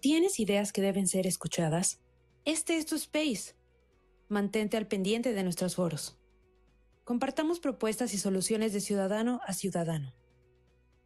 ¿Tienes ideas que deben ser escuchadas? Este es tu space. Mantente al pendiente de nuestros foros. Compartamos propuestas y soluciones de ciudadano a ciudadano.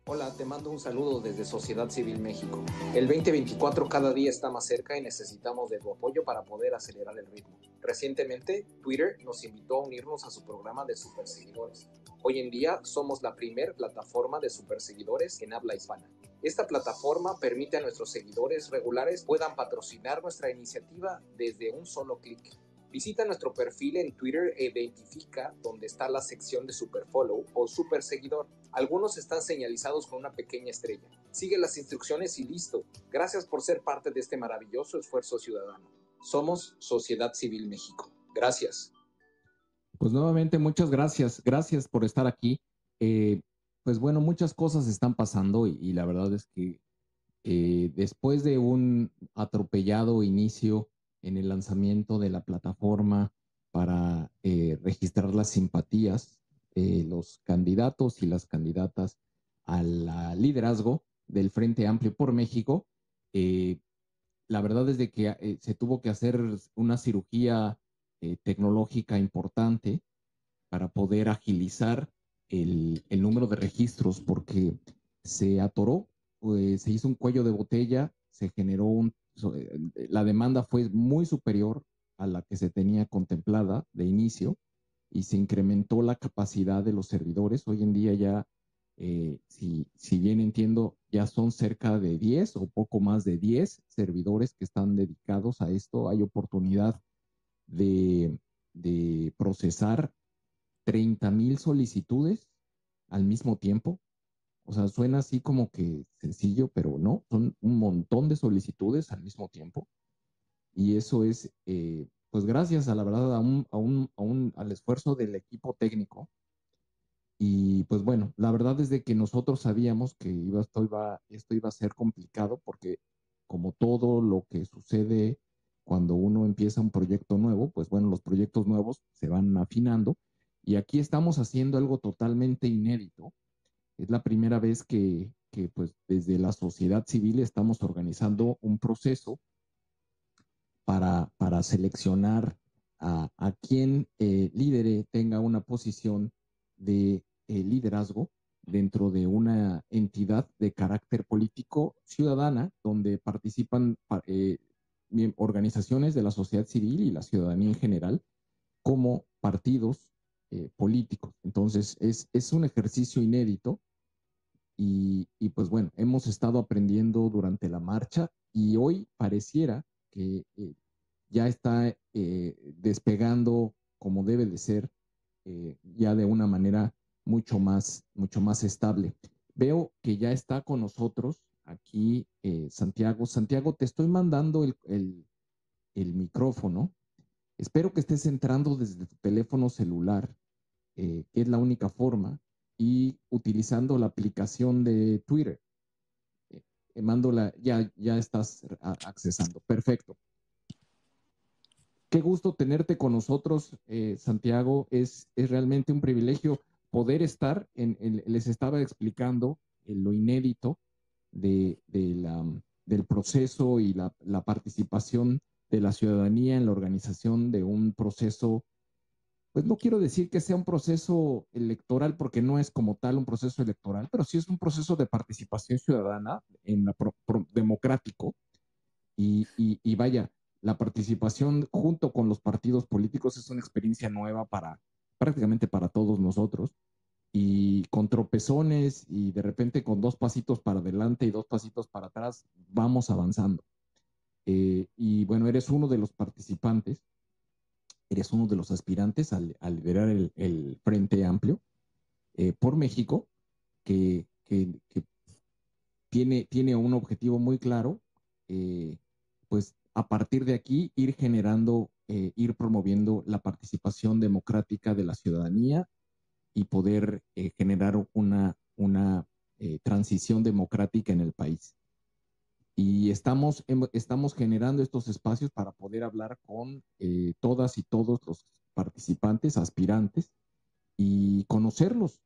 Hola, te mando un saludo desde Sociedad Civil México. El 2024 cada día está más cerca y necesitamos de tu apoyo para poder acelerar el ritmo. Recientemente, Twitter nos invitó a unirnos a su programa de superseguidores. Hoy en día somos la primer plataforma de superseguidores en habla hispana. Esta plataforma permite a nuestros seguidores regulares puedan patrocinar nuestra iniciativa desde un solo clic. Visita nuestro perfil en Twitter e identifica dónde está la sección de Superfollow o SuperSeguidor. Algunos están señalizados con una pequeña estrella. Sigue las instrucciones y listo. Gracias por ser parte de este maravilloso esfuerzo ciudadano. Somos Sociedad Civil México. Gracias. Pues nuevamente muchas gracias. Gracias por estar aquí. Eh, pues bueno, muchas cosas están pasando y, la verdad es que eh, después de un atropellado inicio en el lanzamiento de la plataforma para eh, registrar las simpatías, de eh, los candidatos y las candidatas al liderazgo del Frente Amplio por México, la verdad es de que se tuvo que hacer una cirugía tecnológica importante para poder agilizar el, número de registros porque se atoró, pues, se hizo un cuello de botella, se generó un... Eh, la demanda fue muy superior a la que se tenía contemplada de inicio y se incrementó la capacidad de los servidores. Hoy en día ya, eh, si, bien entiendo, ya son cerca de 10 o poco más de 10 servidores que están dedicados a esto. Hay oportunidad de, de procesar 30 mil solicitudes al mismo tiempo. O sea, suena así como que sencillo, pero no, son un montón de solicitudes al mismo tiempo. Y eso es, eh, pues gracias a la verdad, a a un, a un, al esfuerzo del equipo técnico. Y pues bueno, la verdad es de que nosotros sabíamos que iba, esto, iba, esto iba a ser complicado porque como todo lo que sucede cuando uno empieza un proyecto nuevo, pues bueno, los proyectos nuevos se van afinando y aquí estamos haciendo algo totalmente inédito. Es la primera vez que, pues, desde la sociedad civil estamos organizando un proceso para, seleccionar a, quien eh, tenga una posición de eh, liderazgo dentro de una entidad de carácter político ciudadana, donde participan eh, organizaciones de la sociedad civil y la ciudadanía en general, como partidos, eh, Entonces, es, un ejercicio inédito y, pues bueno, hemos estado aprendiendo durante la marcha y hoy pareciera que eh, ya está eh, despegando como debe de ser, ya de una manera mucho más, mucho más estable. Veo que ya está con nosotros aquí Santiago. Santiago, te estoy mandando el, el, micrófono. Espero que estés entrando desde tu teléfono celular eh, que es la única forma, y utilizando la aplicación de Twitter. Eh, eh ya, ya estás accesando. Perfecto. Qué gusto tenerte con nosotros, eh, Santiago. Es, es realmente un privilegio poder estar. En, les estaba explicando en lo inédito de, del proceso y la participación de la ciudadanía en la organización de un proceso pues no quiero decir que sea un proceso electoral, porque no es como tal un proceso electoral, pero sí es un proceso de participación ciudadana en la democrático. Y, vaya, la participación junto con los partidos políticos es una experiencia nueva para prácticamente para todos nosotros. Y con tropezones y de repente con dos pasitos para adelante y dos pasitos para atrás, vamos avanzando. Eh, y bueno, eres uno de los participantes eres uno de los aspirantes al al liderar el, Frente Amplio eh, por México, que, tiene, tiene, un objetivo muy claro, eh, pues a partir de aquí ir generando, eh, ir promoviendo la participación democrática de la ciudadanía y poder generar una, una transición democrática en el país y estamos, estamos generando estos espacios para poder hablar con eh, todas y todos los participantes, aspirantes, y conocerlos,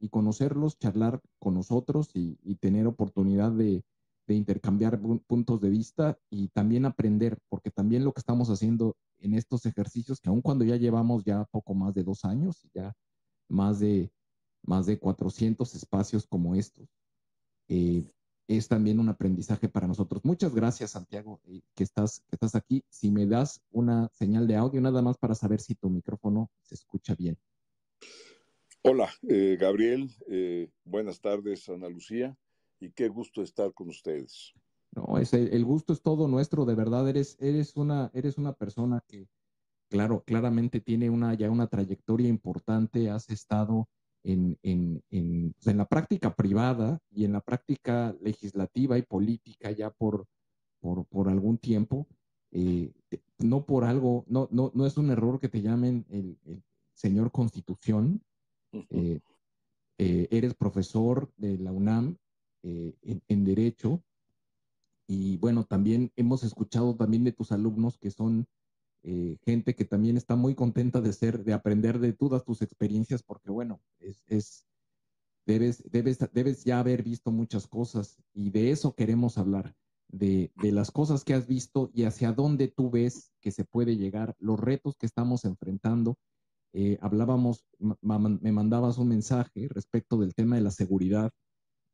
y conocerlos, charlar con nosotros y, tener oportunidad de, intercambiar puntos de vista y también aprender, porque también lo que estamos haciendo en estos ejercicios, que aun cuando ya llevamos ya poco más de dos años y ya más de, más de 400 espacios como estos, eh, es también un aprendizaje para nosotros. Muchas gracias, Santiago, eh, que estás, estás aquí. Si me das una señal de audio, nada más para saber si tu micrófono se escucha bien. Hola, eh, Gabriel. Eh, buenas tardes, Ana Lucía. Y qué gusto estar con ustedes. No, es, el gusto es todo nuestro, de verdad. Eres, eres, una, eres una persona que, claro, claramente tiene una, ya una trayectoria importante. Has estado en, pues, en, la práctica privada y en la práctica legislativa y política ya por, por, algún tiempo. Eh, no por algo, no, no, es un error que te llamen el, señor Constitución. Eh, eh, eres profesor de la UNAM en, en, Derecho. Y bueno, también hemos escuchado también de tus alumnos que son eh, gente que también está muy contenta de ser, de aprender de todas tus experiencias, porque bueno, es, debes, debes, debes ya haber visto muchas cosas y de eso queremos hablar, de, las cosas que has visto y hacia dónde tú ves que se puede llegar, los retos que estamos enfrentando. Eh, hablábamos, me mandabas un mensaje respecto del tema de la seguridad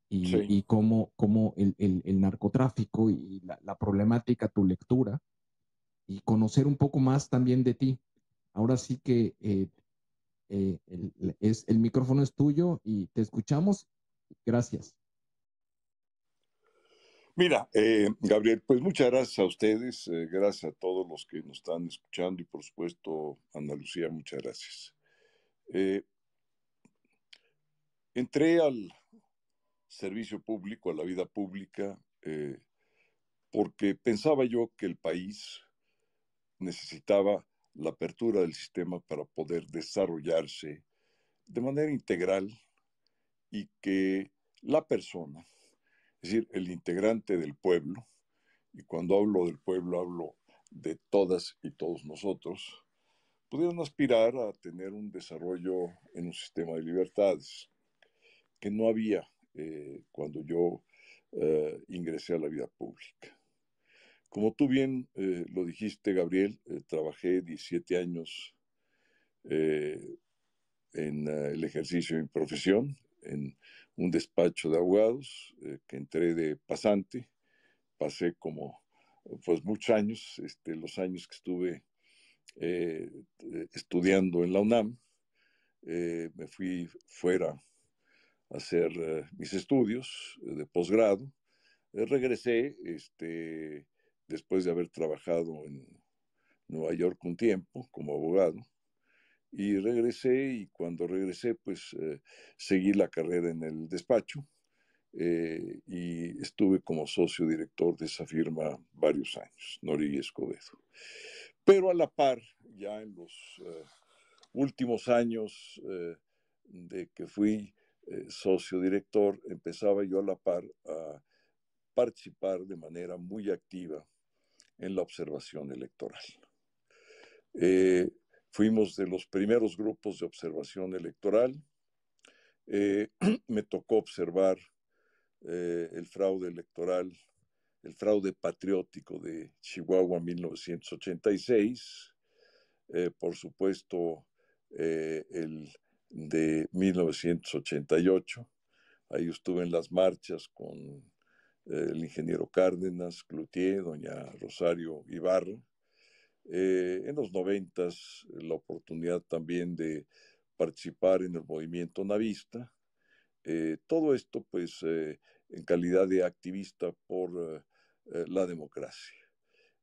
y, y cómo, el, narcotráfico y la problemática, tu lectura, conocer un poco más también de ti. Ahora sí que eh, eh, el, es, el micrófono es tuyo y te escuchamos. Gracias. Mira, eh, Gabriel, pues muchas gracias a ustedes, gracias a todos los que nos están escuchando y por supuesto, Ana Lucía, muchas gracias. entré al servicio público, a la vida pública, porque pensaba yo que el país necesitaba la apertura del sistema para poder desarrollarse de manera integral y que la persona, es decir, el integrante del pueblo, y cuando hablo del pueblo hablo de todas y todos nosotros, pudieran aspirar a tener un desarrollo en un sistema de libertades que no había eh, cuando yo eh, ingresé a la vida pública. Como tú bien eh, lo dijiste, Gabriel, eh, trabajé 17 años eh, en ah, el ejercicio de mi profesión, en un despacho de abogados, que entré de pasante, pasé como, pues muchos años, este, los años que estuve estudiando en la UNAM, me fui fuera a hacer mis estudios de posgrado, regresé, este, después de haber trabajado en Nueva York un tiempo como abogado. Y regresé y cuando regresé pues eh, seguí la carrera en el despacho eh, y estuve como socio director de esa firma varios años, Noriega Escobedo. Pero a la par, ya en los eh, últimos años de que fui socio director, empezaba yo a la par a participar de manera muy activa en la observación electoral. Eh, fuimos de los primeros grupos de observación electoral. Eh, me tocó observar eh, el fraude electoral, el fraude patriótico de Chihuahua en 1986, por supuesto el de 1988. Ahí estuve en las marchas con el ingeniero Cárdenas, Cloutier, doña Rosario Ibarra. Eh, en los noventas la oportunidad también de participar en el movimiento navista. Eh, todo esto pues eh, en calidad de activista por la democracia.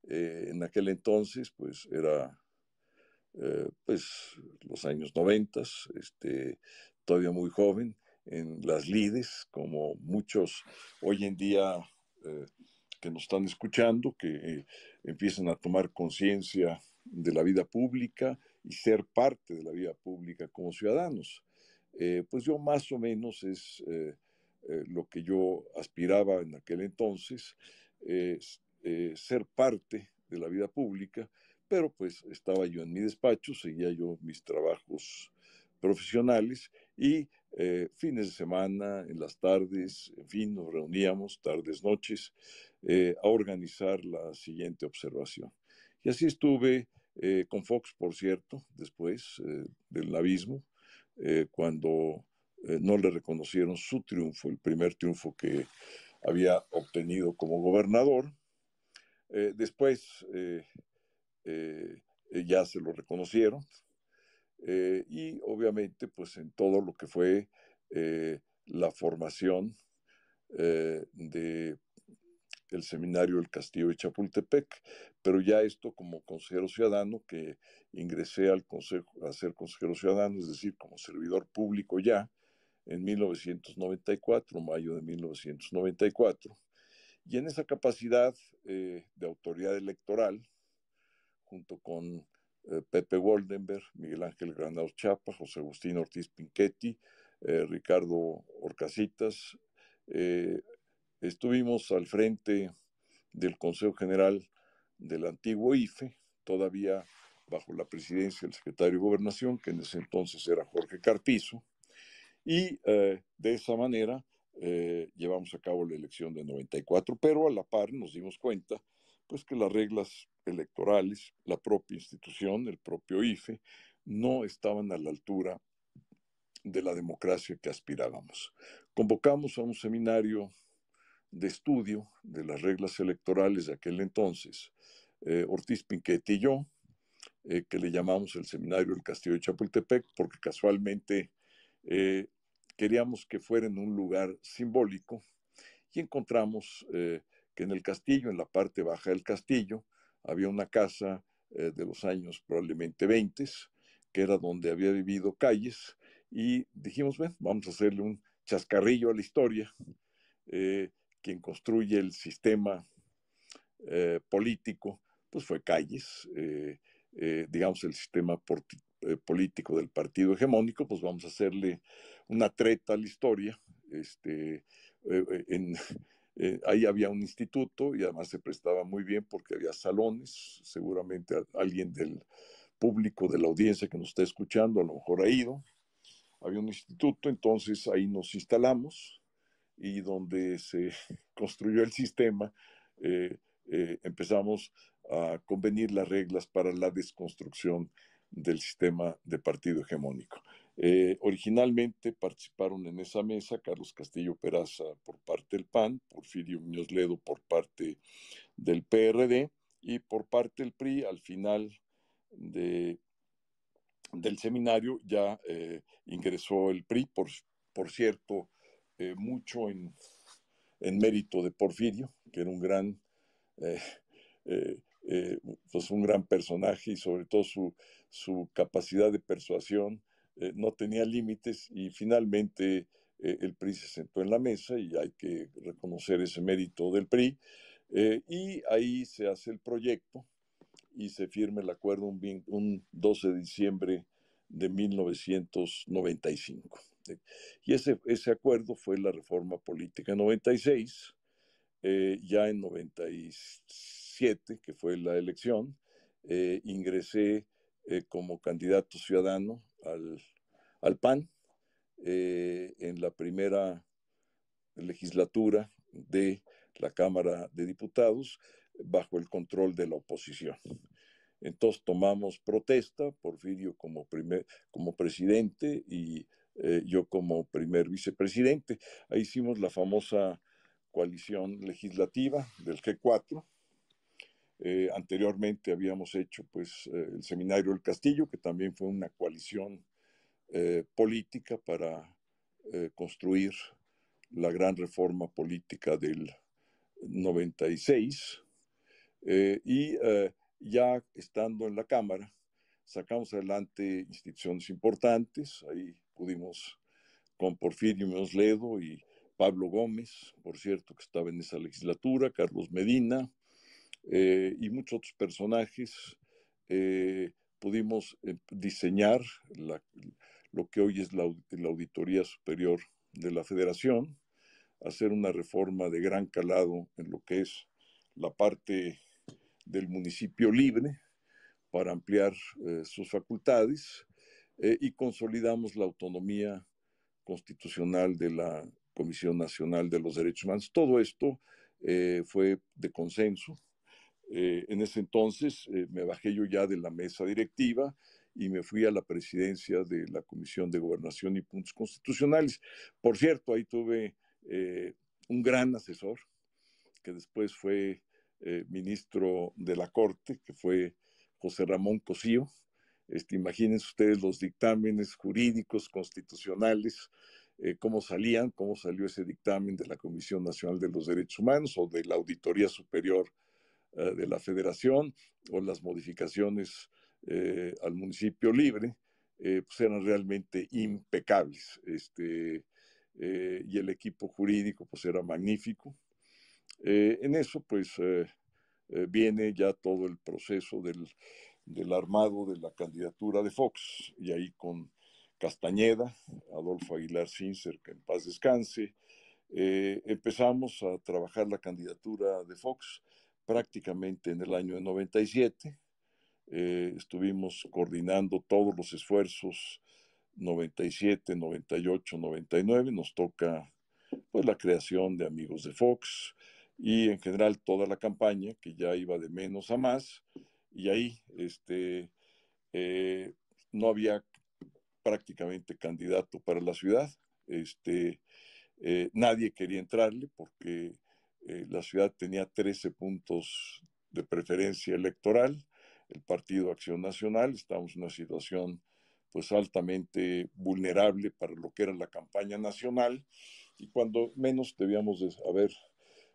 en aquel entonces pues era pues los años noventas, este, todavía muy joven, en las lides, como muchos hoy en día eh, que nos están escuchando, que eh, empiezan a tomar conciencia de la vida pública y ser parte de la vida pública como ciudadanos. Eh, pues yo más o menos es lo que yo aspiraba en aquel entonces, ser parte de la vida pública, pero pues estaba yo en mi despacho, seguía yo mis trabajos profesionales y eh, fines de semana, en las tardes, en fin, nos reuníamos tardes, noches, eh, a organizar la siguiente observación. Y así estuve eh, con Fox, por cierto, después del abismo, cuando no le reconocieron su triunfo, el primer triunfo que había obtenido como gobernador. después ya se lo reconocieron, eh, y obviamente pues en todo lo que fue eh, la formación del eh, de el seminario del Castillo de Chapultepec, pero ya esto como consejero ciudadano, que ingresé al consejo, a ser consejero ciudadano, es decir, como servidor público ya, en 1994, mayo de 1994, y en esa capacidad de autoridad electoral, junto con eh, Pepe Woldenberg, Miguel Ángel Granados Chapa, José Agustín Ortiz Pinchetti, eh, Ricardo Orcasitas. Eh, estuvimos al frente del Consejo General del antiguo IFE, todavía bajo la presidencia del secretario de Gobernación, que en ese entonces era Jorge Carpizo, y de esa manera llevamos a cabo la elección de 94, pero a la par nos dimos cuenta pues que las reglas electorales, la propia institución, el propio IFE, no estaban a la altura de la democracia que aspirábamos. Convocamos a un seminario de estudio de las reglas electorales de aquel entonces, eh, Ortiz Pinquete y yo, eh, que le llamamos el Seminario del Castillo de Chapultepec, porque casualmente eh, queríamos que fuera en un lugar simbólico y encontramos que en el castillo, en la parte baja del castillo, había una casa eh, de los años probablemente 20, que era donde había vivido Calles, y dijimos, vamos a hacerle un chascarrillo a la historia. Eh, quien construye el sistema eh, político, pues fue Calles, digamos el sistema político del partido hegemónico, pues vamos a hacerle una treta a la historia, este, en, eh, ahí había un instituto y además se prestaba muy bien porque había salones. Seguramente alguien del público, de la audiencia que nos está escuchando, a lo mejor ha ido. Había un instituto, entonces ahí nos instalamos y donde se construyó el sistema, eh, eh, empezamos a convenir las reglas para la desconstrucción del sistema de partido hegemónico. Eh, originalmente participaron en esa mesa Carlos Castillo Peraza por parte del PAN, Porfirio Muñoz Ledo por parte del PRD y por parte del PRI al final del seminario ya eh, ingresó el PRI, por, cierto, eh, mucho en, mérito de Porfirio, que era un gran, pues un gran personaje y sobre todo su, su capacidad de persuasión eh, no tenía límites y finalmente eh, el PRI se sentó en la mesa y hay que reconocer ese mérito del PRI. Eh, y ahí se hace el proyecto y se firma el acuerdo un, 12 de diciembre de 1995. Y ese, ese acuerdo fue la reforma política en 96, ya en 97, que fue la elección, ingresé eh, como candidato ciudadano al, al PAN eh, en la primera legislatura de la Cámara de Diputados bajo el control de la oposición. Entonces tomamos protesta, Porfirio como, primer, como presidente y eh, yo como primer vicepresidente. Ahí hicimos la famosa coalición legislativa del G4, eh, anteriormente habíamos hecho pues, eh, el Seminario del Castillo, que también fue una coalición eh, política para construir la gran reforma política del 96. y ya estando en la Cámara, sacamos adelante instituciones importantes. Ahí pudimos con Porfirio Mosledo y Pablo Gómez, por cierto, que estaba en esa legislatura, Carlos Medina, eh, y muchos otros personajes. Eh, pudimos eh, diseñar lo que hoy es la, Auditoría Superior de la Federación, hacer una reforma de gran calado en lo que es la parte del municipio libre para ampliar sus facultades y consolidamos la autonomía constitucional de la Comisión Nacional de los Derechos Humanos. Todo esto fue de consenso, eh, en ese entonces eh, me bajé yo ya de la mesa directiva y me fui a la presidencia de la Comisión de Gobernación y Puntos Constitucionales. Por cierto, ahí tuve eh, un gran asesor que después fue ministro de la Corte, que fue José Ramón Cosío. Este, imagínense ustedes los dictámenes jurídicos, constitucionales, cómo salían, cómo salió ese dictamen de la Comisión Nacional de los Derechos Humanos o de la Auditoría Superior eh, de la federación o las modificaciones eh, al municipio libre, eh, pues eran realmente impecables. Este, y el equipo jurídico pues era magnífico. en eso pues viene ya todo el proceso del, del armado de la candidatura de Fox y ahí con Castañeda, Adolfo Aguilar Sincer, que en paz descanse, empezamos a trabajar la candidatura de Fox prácticamente en el año 97. Eh, estuvimos coordinando todos los esfuerzos 97, 98, 99. Nos toca pues la creación de Amigos de Fox y en general toda la campaña que ya iba de menos a más y ahí este eh, no había prácticamente candidato para la ciudad este eh, nadie quería entrarle porque eh, la ciudad tenía 13 puntos de preferencia electoral, el Partido Acción Nacional, estamos en una situación pues altamente vulnerable para lo que era la campaña nacional y cuando menos debíamos haber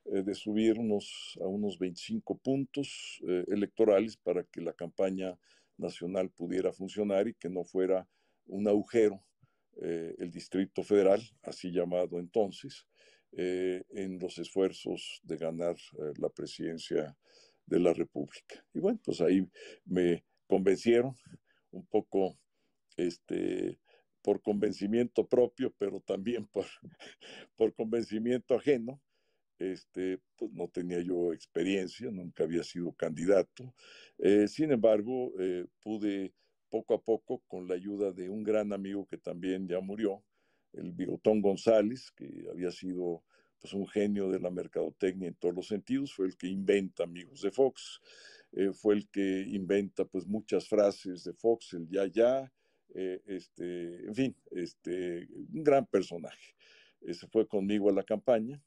eh, de subirnos a unos 25 puntos eh, electorales para que la campaña nacional pudiera funcionar y que no fuera un agujero el Distrito Federal, así llamado entonces, eh, en los esfuerzos de ganar eh, la presidencia de la República. Y bueno, pues ahí me convencieron un poco este, por convencimiento propio, pero también por, por convencimiento ajeno. Este, pues no tenía yo experiencia, nunca había sido candidato. Eh, sin embargo, pude poco a poco, con la ayuda de un gran amigo que también ya murió, el Bigotón González, que había sido pues, un genio de la mercadotecnia en todos los sentidos, fue el que inventa Amigos de Fox, eh, fue el que inventa pues, muchas frases de Fox, el ya ya, eh, este, en fin, este, un gran personaje. Eh, se fue conmigo a la campaña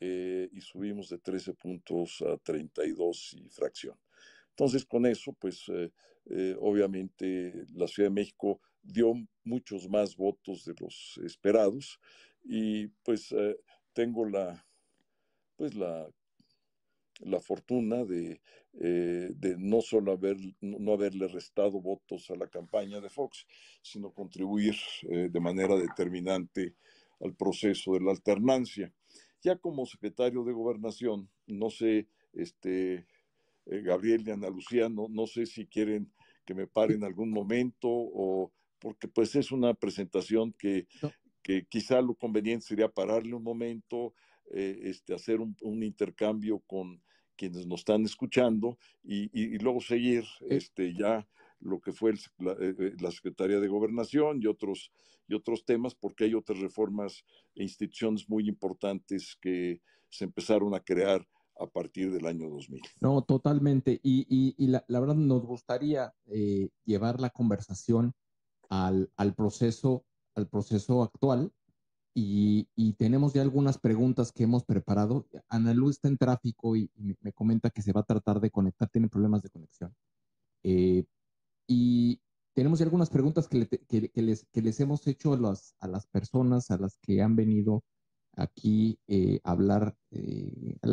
y subimos de 13 puntos a 32 y fracción. Entonces, con eso, pues obviamente la Ciudad de México dio muchos más votos de los esperados y pues eh, tengo la pues la la fortuna de, eh, de, no solo haber, no haberle restado votos a la campaña de Fox, sino contribuir eh, de manera determinante al proceso de la alternancia. Ya como secretario de gobernación, no sé, este, Gabriel y Ana Lucía, no, sé si quieren que me pare en algún momento o porque pues es una presentación que, quizá lo conveniente sería pararle un momento, eh, este, hacer un, intercambio con quienes nos están escuchando y, luego seguir este, ya lo que fue eh, eh, la, Secretaría de Gobernación y otros, y otros temas, porque hay otras reformas e instituciones muy importantes que se empezaron a crear a partir del año 2000. No, totalmente. Y, la, verdad nos gustaría llevar la conversación al, al, proceso, al proceso actual y, y, tenemos ya algunas preguntas que hemos preparado. Ana Lu está en tráfico y, me comenta que se va a tratar de conectar, tiene problemas de conexión. Eh, y tenemos ya algunas preguntas que, que, que, les, que les hemos hecho a las, a las personas, a las que han venido aquí eh, eh, a hablar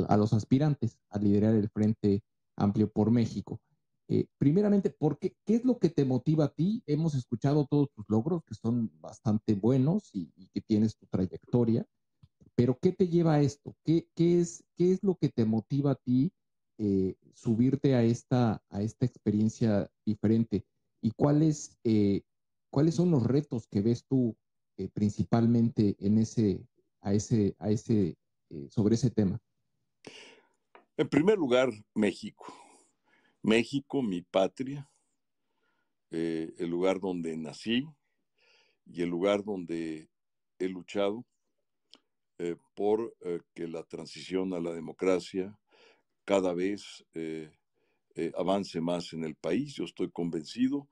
a, los aspirantes a liderar el Frente Amplio por México. Eh, primeramente, ¿qué es lo que te motiva a ti? Hemos escuchado todos tus logros, que son bastante buenos y, que tienes tu trayectoria, pero ¿qué te lleva a esto? ¿Qué, es, qué es lo que te motiva a ti eh, subirte a esta, a esta experiencia diferente? ¿Y cuáles, eh, cuáles son los retos que ves tú principalmente en ese, a ese, sobre ese tema? En primer lugar, México México, mi patria, eh, el lugar donde nací y el lugar donde he luchado eh, por eh, que la transición a la democracia cada vez avance más en el país. Yo estoy convencido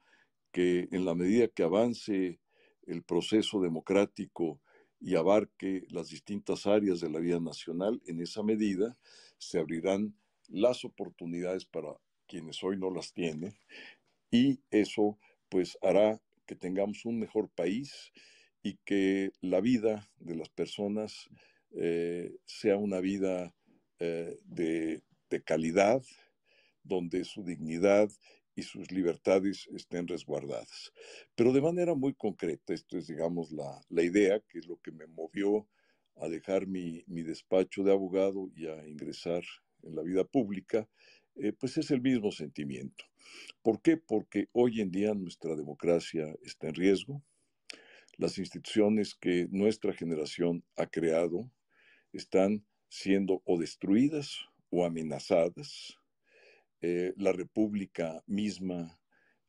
que en la medida que avance el proceso democrático y abarque las distintas áreas de la vida nacional, en esa medida se abrirán las oportunidades para quienes hoy no las tienen, y eso pues hará que tengamos un mejor país y que la vida de las personas eh, sea una vida eh, de, calidad, donde su dignidad y sus libertades estén resguardadas. Pero de manera muy concreta, esto es, digamos, la, idea, que es lo que me movió a dejar mi, despacho de abogado y a ingresar en la vida pública, eh, pues es el mismo sentimiento. ¿Por qué? Porque hoy en día nuestra democracia está en riesgo, las instituciones que nuestra generación ha creado están siendo o destruidas o amenazadas, eh, la república misma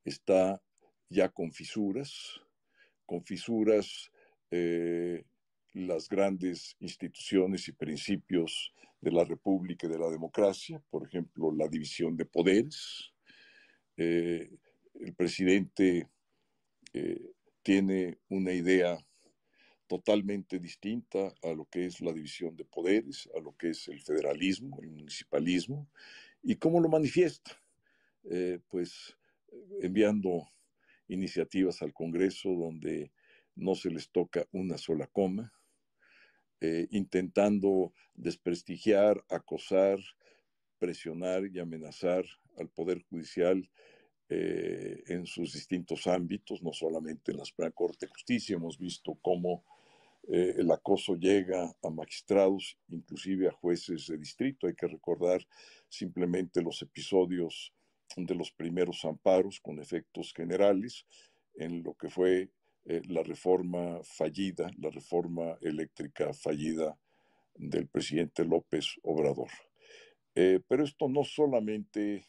está ya con fisuras, con fisuras eh, las grandes instituciones y principios de la República y de la democracia, por ejemplo, la división de poderes. Eh, el presidente eh, tiene una idea totalmente distinta a lo que es la división de poderes, a lo que es el federalismo, el municipalismo, y cómo lo manifiesta. Eh, pues enviando iniciativas al Congreso donde no se les toca una sola coma, eh, intentando desprestigiar, acosar, presionar y amenazar al Poder Judicial eh, en sus distintos ámbitos, no solamente en la Suprema Corte de Justicia. Hemos visto cómo eh, el acoso llega a magistrados, inclusive a jueces de distrito. Hay que recordar simplemente los episodios de los primeros amparos con efectos generales en lo que fue eh, la reforma fallida, la reforma eléctrica fallida del presidente López Obrador. Eh, pero esto no solamente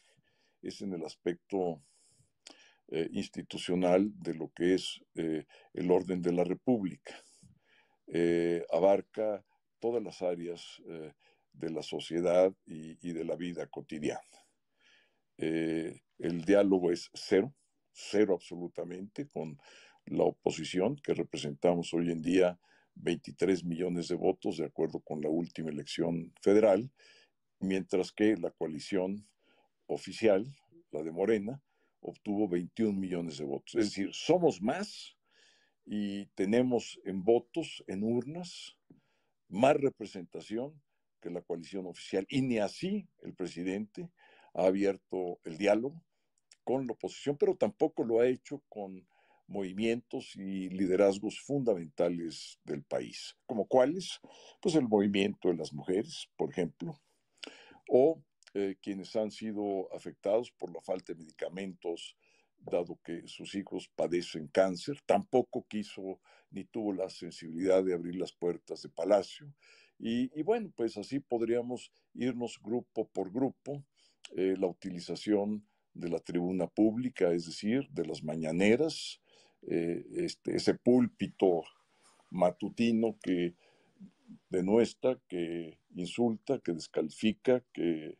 es en el aspecto eh, institucional de lo que es el orden de la República. abarca todas las áreas de la sociedad y, de la vida cotidiana. el diálogo es cero, cero absolutamente, con la oposición, que representamos hoy en día 23 millones de votos, de acuerdo con la última elección federal, mientras que la coalición oficial, la de Morena, obtuvo 21 millones de votos. Es decir, somos más y tenemos en votos, en urnas, más representación que la coalición oficial. Y ni así el presidente ha abierto el diálogo con la oposición, pero tampoco lo ha hecho con movimientos y liderazgos fundamentales del país, como cuáles, pues el movimiento de las mujeres, por ejemplo, o eh, quienes han sido afectados por la falta de medicamentos, dado que sus hijos padecen cáncer, tampoco quiso ni tuvo la sensibilidad de abrir las puertas de Palacio. Y, bueno, pues así podríamos irnos grupo por grupo, eh, la utilización de la tribuna pública, es decir, de las mañaneras, eh, este, ese púlpito matutino que denuestra, que insulta, que descalifica, que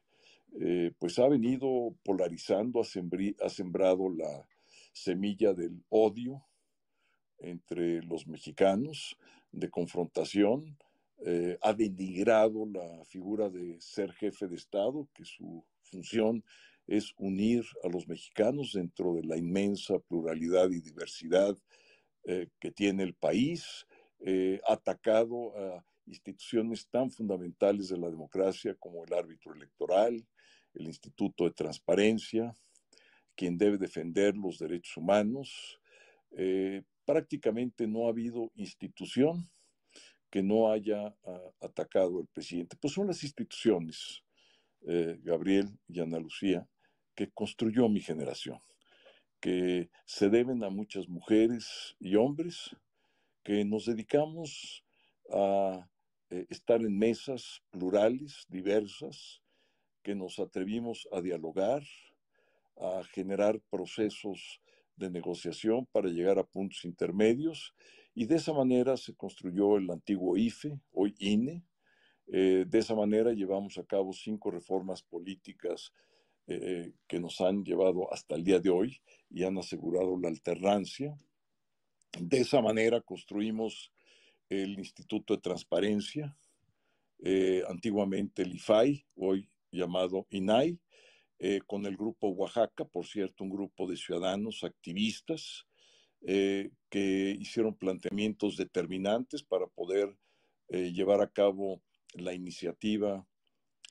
eh, pues ha venido polarizando, ha, sembrado la semilla del odio entre los mexicanos, de confrontación, eh, ha denigrado la figura de ser jefe de Estado, que su función es unir a los mexicanos dentro de la inmensa pluralidad y diversidad eh, que tiene el país, eh, atacado a instituciones tan fundamentales de la democracia como el árbitro electoral, el Instituto de Transparencia, quien debe defender los derechos humanos. Eh, prácticamente no ha habido institución que no haya ah, atacado al presidente. Pues son las instituciones, Gabriel y Ana Lucía, que construyó mi generación, que se deben a muchas mujeres y hombres que nos dedicamos a eh, estar en mesas plurales, diversas, que nos atrevimos a dialogar, a generar procesos de negociación para llegar a puntos intermedios y de esa manera se construyó el antiguo IFE, hoy INE. Eh, de esa manera llevamos a cabo cinco reformas políticas eh, que nos han llevado hasta el día de hoy y han asegurado la alternancia. De esa manera construimos el Instituto de Transparencia, eh, antiguamente el IFAI, hoy llamado INAI, eh, con el grupo Oaxaca, por cierto, un grupo de ciudadanos activistas que hicieron planteamientos determinantes para poder llevar a cabo la iniciativa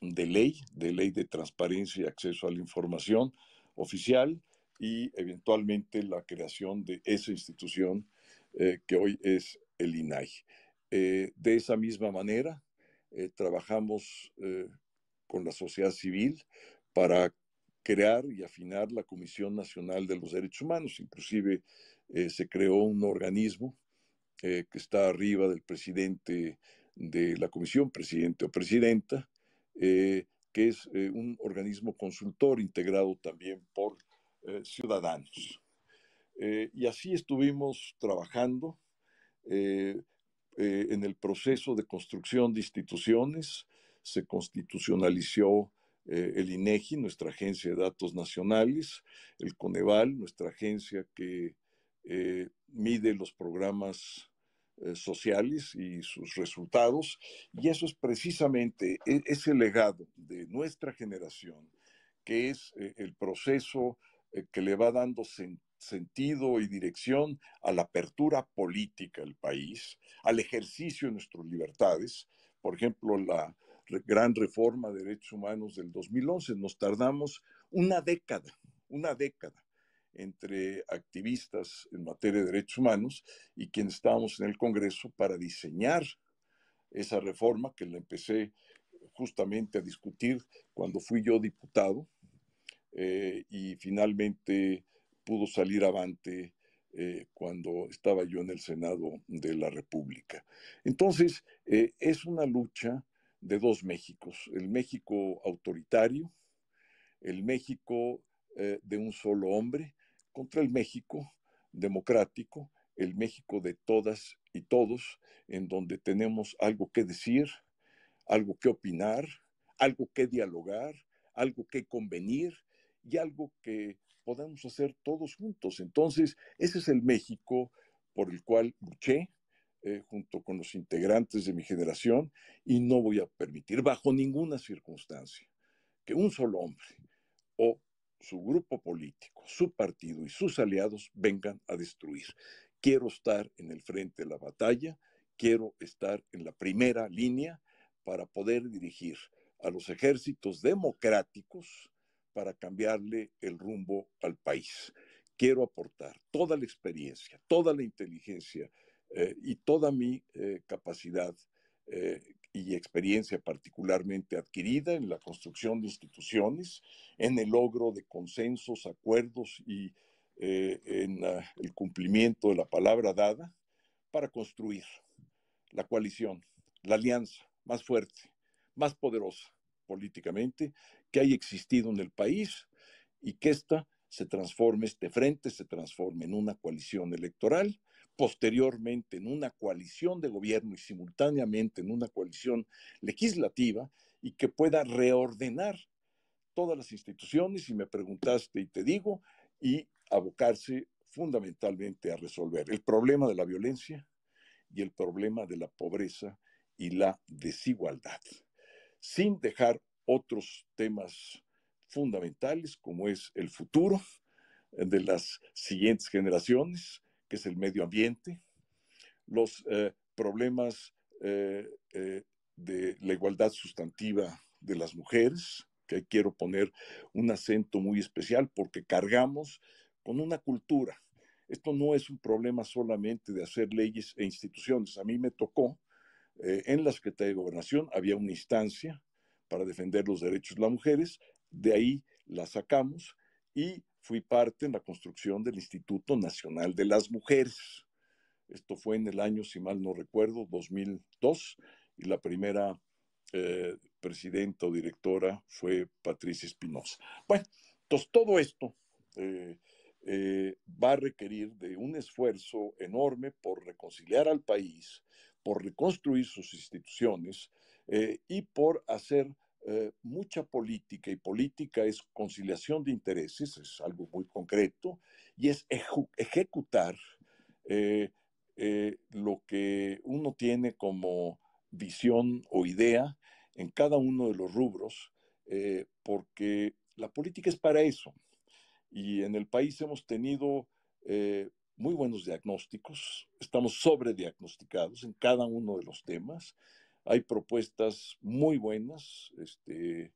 de ley, de ley de transparencia y acceso a la información oficial y eventualmente la creación de esa institución eh, que hoy es el INAI. Eh, de esa misma manera, eh, trabajamos con la sociedad civil para crear y afinar la Comisión Nacional de los Derechos Humanos. Inclusive se creó un organismo que está arriba del presidente de la comisión, presidente o presidenta, eh, que es eh, un organismo consultor integrado también por eh, ciudadanos. y así estuvimos trabajando en el proceso de construcción de instituciones. Se constitucionalizó el INEGI, nuestra agencia de datos nacionales, el Coneval, nuestra agencia que mide los programas eh, sociales y sus resultados. Y eso es precisamente e-, ese legado de nuestra generación, que es eh, el proceso eh, que le va dando sentido y dirección a la apertura política del país, al ejercicio de nuestras libertades. Por ejemplo, la gran reforma de derechos humanos del 2011. Nos tardamos una década, una década entre activistas en materia de derechos humanos y quienes estábamos en el Congreso para diseñar esa reforma que la empecé justamente a discutir cuando fui yo diputado eh, y finalmente pudo salir avante eh, cuando estaba yo en el Senado de la República. Entonces, eh, es una lucha de dos Méxicos, el México autoritario, el México de un solo hombre, contra el México democrático, el México de todas y todos, en donde tenemos algo que decir, algo que opinar, algo que dialogar, algo que convenir y algo que podamos hacer todos juntos. Entonces, ese es el México por el cual luché eh, junto con los integrantes de mi generación y no voy a permitir bajo ninguna circunstancia que un solo hombre o su grupo político, su partido y sus aliados vengan a destruir. Quiero estar en el frente de la batalla, quiero estar en la primera línea para poder dirigir a los ejércitos democráticos para cambiarle el rumbo al país. Quiero aportar toda la experiencia, toda la inteligencia eh, y toda mi eh, capacidad eh, y experiencia particularmente adquirida en la construcción de instituciones, en el logro de consensos, acuerdos y eh, en ah, el cumplimiento de la palabra dada para construir la coalición, la alianza más fuerte, más poderosa políticamente que haya existido en el país y que esta se transforme, este frente se transforme en una coalición electoral posteriormente en una coalición de gobierno y simultáneamente en una coalición legislativa y que pueda reordenar todas las instituciones, y me preguntaste y te digo, y abocarse fundamentalmente a resolver el problema de la violencia y el problema de la pobreza y la desigualdad, sin dejar otros temas fundamentales como es el futuro de las siguientes generaciones, que es el medio ambiente, los eh, problemas eh, eh, de la igualdad sustantiva de las mujeres, que quiero poner un acento muy especial porque cargamos con una cultura. Esto no es un problema solamente de hacer leyes e instituciones. A mí me tocó, en la Secretaría de Gobernación había una instancia para defender los derechos de las mujeres, de ahí la sacamos y fui parte en la construcción del Instituto Nacional de las Mujeres. Esto fue en el año, si mal no recuerdo, 2002, y la primera eh, presidenta o directora fue Patricia Espinosa. Bueno, entonces todo esto eh, eh, va a requerir de un esfuerzo enorme por reconciliar al país, por reconstruir sus instituciones y por hacer eh, mucha política, y política es conciliación de intereses, es algo muy concreto, y es ejecutar eh, eh, lo que uno tiene como visión o idea en cada uno de los rubros, porque la política es para eso. Y en el país hemos tenido muy buenos diagnósticos, estamos sobrediagnosticados en cada uno de los temas, hay propuestas muy buenas, este,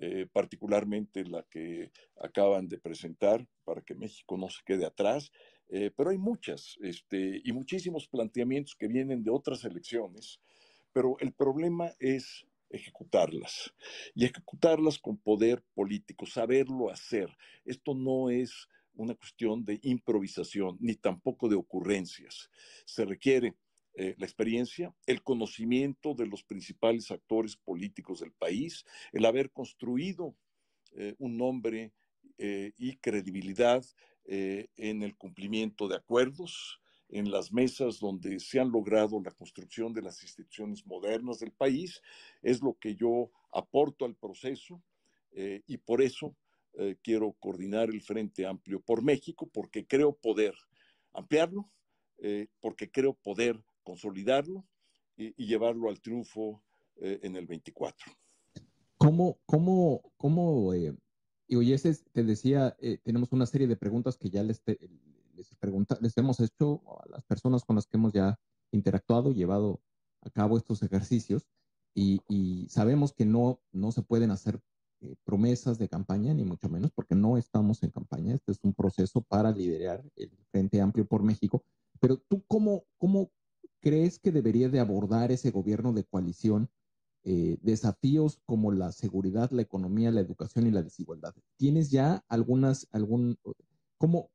eh, particularmente la que acaban de presentar para que México no se quede atrás, eh, pero hay muchas este, y muchísimos planteamientos que vienen de otras elecciones, pero el problema es ejecutarlas y ejecutarlas con poder político, saberlo hacer. Esto no es una cuestión de improvisación ni tampoco de ocurrencias. Se requiere eh, la experiencia, el conocimiento de los principales actores políticos del país, el haber construido eh, un nombre eh, y credibilidad en el cumplimiento de acuerdos, en las mesas donde se han logrado la construcción de las instituciones modernas del país, es lo que yo aporto al proceso y por eso quiero coordinar el Frente Amplio por México, porque creo poder ampliarlo, porque creo poder consolidarlo y, llevarlo al triunfo eh, en el 24. ¿Cómo, cómo, cómo, eh, y ese te decía, eh, tenemos una serie de preguntas que ya les, les, les hemos hecho a las personas con las que hemos ya interactuado, llevado a cabo estos ejercicios, y, sabemos que no, no se pueden hacer eh, promesas de campaña, ni mucho menos, porque no estamos en campaña. Este es un proceso para liderar el Frente Amplio por México. Pero tú, ¿cómo, cómo ¿crees que debería de abordar ese gobierno de coalición eh, desafíos como la seguridad, la economía, la educación y la desigualdad? ¿Tienes ya algunas, algún, cómo,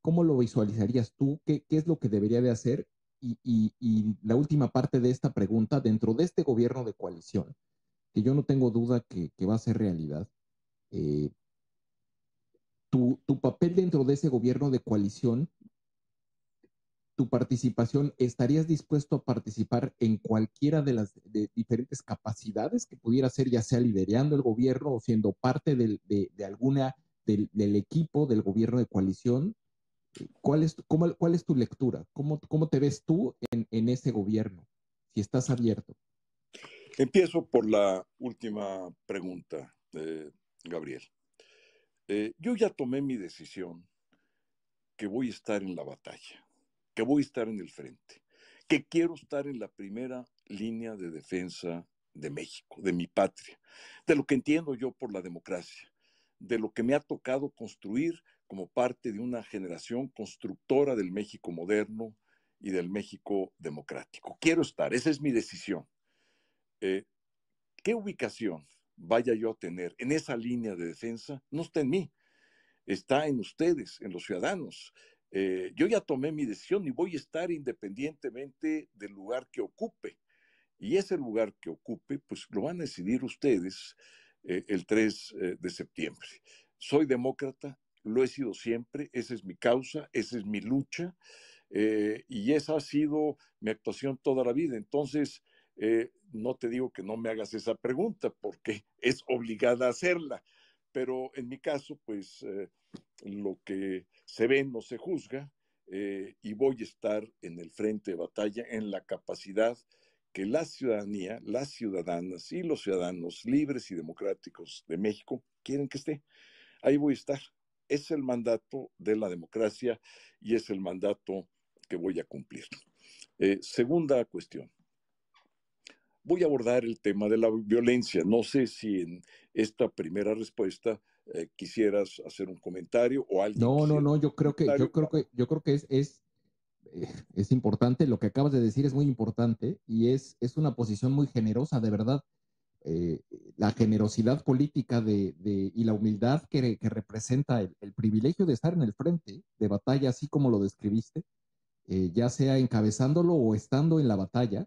cómo lo visualizarías tú? ¿Qué, es lo que debería de hacer? Y, la última parte de esta pregunta, dentro de este gobierno de coalición, que yo no tengo duda que, va a ser realidad, eh, tu, tu, papel dentro de ese gobierno de coalición participación, ¿estarías dispuesto a participar en cualquiera de las diferentes capacidades que pudiera ser, ya sea liderando el gobierno o siendo parte del, de, alguna del, equipo del gobierno de coalición? ¿Cuál es, cuál es tu lectura? ¿Cómo, ¿Cómo te ves tú en, ese gobierno? Si estás abierto. Empiezo por la última pregunta, Gabriel. Eh, yo ya tomé mi decisión que voy a estar en la batalla que voy a estar en el frente, que quiero estar en la primera línea de defensa de México, de mi patria, de lo que entiendo yo por la democracia, de lo que me ha tocado construir como parte de una generación constructora del México moderno y del México democrático. Quiero estar, esa es mi decisión. Eh, ¿Qué ubicación vaya yo a tener en esa línea de defensa? No está en mí, está en ustedes, en los ciudadanos, eh, yo ya tomé mi decisión y voy a estar independientemente del lugar que ocupe. Y ese lugar que ocupe, pues lo van a decidir ustedes eh, el 3 eh, de septiembre. Soy demócrata, lo he sido siempre, esa es mi causa, esa es mi lucha, y esa ha sido mi actuación toda la vida. Entonces, no te digo que no me hagas esa pregunta, porque es obligada a hacerla, pero en mi caso, pues lo que se ven no se juzga, eh, y voy a estar en el frente de batalla en la capacidad que la ciudadanía, las ciudadanas y los ciudadanos libres y democráticos de México quieren que esté. Ahí voy a estar. Es el mandato de la democracia y es el mandato que voy a cumplir. Eh, segunda cuestión. Voy a abordar el tema de la violencia. No sé si en esta primera respuesta eh, quisieras hacer un comentario o algo? No, no, no, yo creo que, yo creo que, yo creo que es, eh, es, importante, lo que acabas de decir es muy importante y es, es una posición muy generosa, de verdad. Eh, la generosidad política de, y la humildad que, representa el, privilegio de estar en el frente de batalla, así como lo describiste, ya sea encabezándolo o estando en la batalla,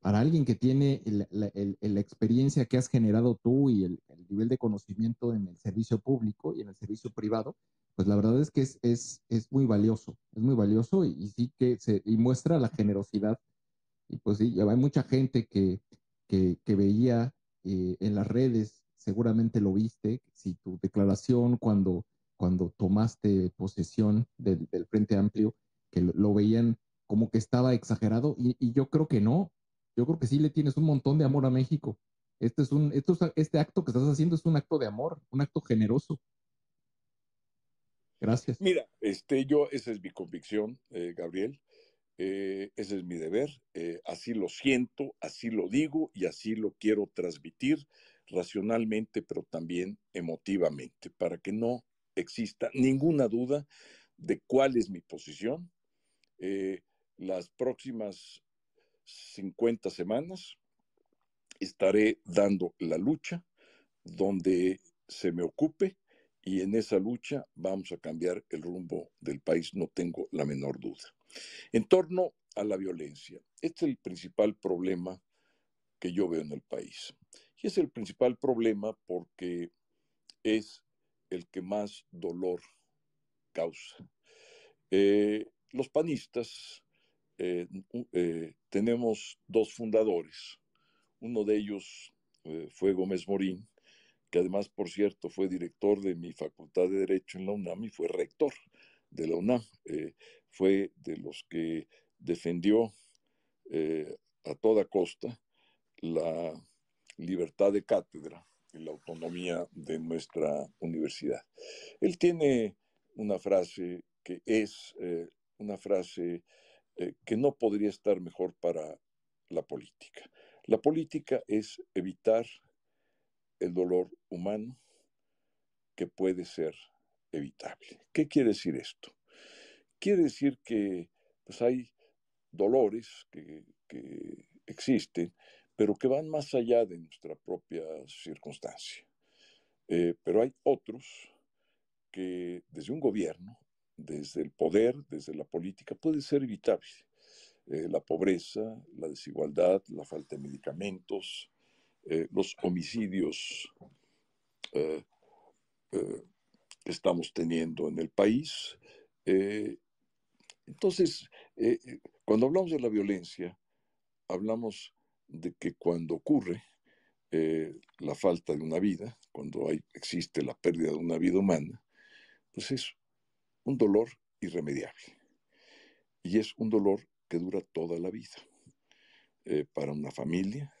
para alguien que tiene la, experiencia que has generado tú y el, nivel de conocimiento en el servicio público y en el servicio privado, pues la verdad es que es, es, muy valioso, es muy valioso y, sí que se muestra la generosidad. Y pues sí, hay mucha gente que, que, veía eh, en las redes, seguramente lo viste, si tu declaración cuando, cuando tomaste posesión del, Frente Amplio, que lo, veían como que estaba exagerado y, y yo creo que no, yo creo que sí le tienes un montón de amor a México. Este, es un, este acto que estás haciendo es un acto de amor, un acto generoso. Gracias. Mira, este, yo, esa es mi convicción, eh, Gabriel. Eh, ese es mi deber. Eh, así lo siento, así lo digo y así lo quiero transmitir racionalmente, pero también emotivamente, para que no exista ninguna duda de cuál es mi posición. las próximas 50 semanas estaré dando la lucha donde se me ocupe y en esa lucha vamos a cambiar el rumbo del país, no tengo la menor duda. En torno a la violencia, este es el principal problema que yo veo en el país. Y es el principal problema porque es el que más dolor causa. Eh, los panistas eh, eh, tenemos dos fundadores. Uno de ellos eh, fue Gómez Morín, que además, por cierto, fue director de mi Facultad de Derecho en la UNAM y fue rector de la UNAM. fue de los que defendió a toda costa la libertad de cátedra y la autonomía de nuestra universidad. Él tiene una frase que es una frase eh, que no podría estar mejor para la política. La política es evitar el dolor humano que puede ser evitable. ¿Qué quiere decir esto? Quiere decir que pues, hay dolores que, existen, pero que van más allá de nuestra propia circunstancia. Eh, pero hay otros que desde un gobierno desde el poder, desde la política, puede ser evitable. Eh, la pobreza, la desigualdad, la falta de medicamentos, eh, los homicidios eh, que estamos teniendo en el país. entonces, cuando hablamos de la violencia, hablamos de que cuando ocurre la falta de una vida, cuando hay, existe la pérdida de una vida humana, pues es un dolor irremediable. Y es un dolor que dura toda la vida, eh, para una familia,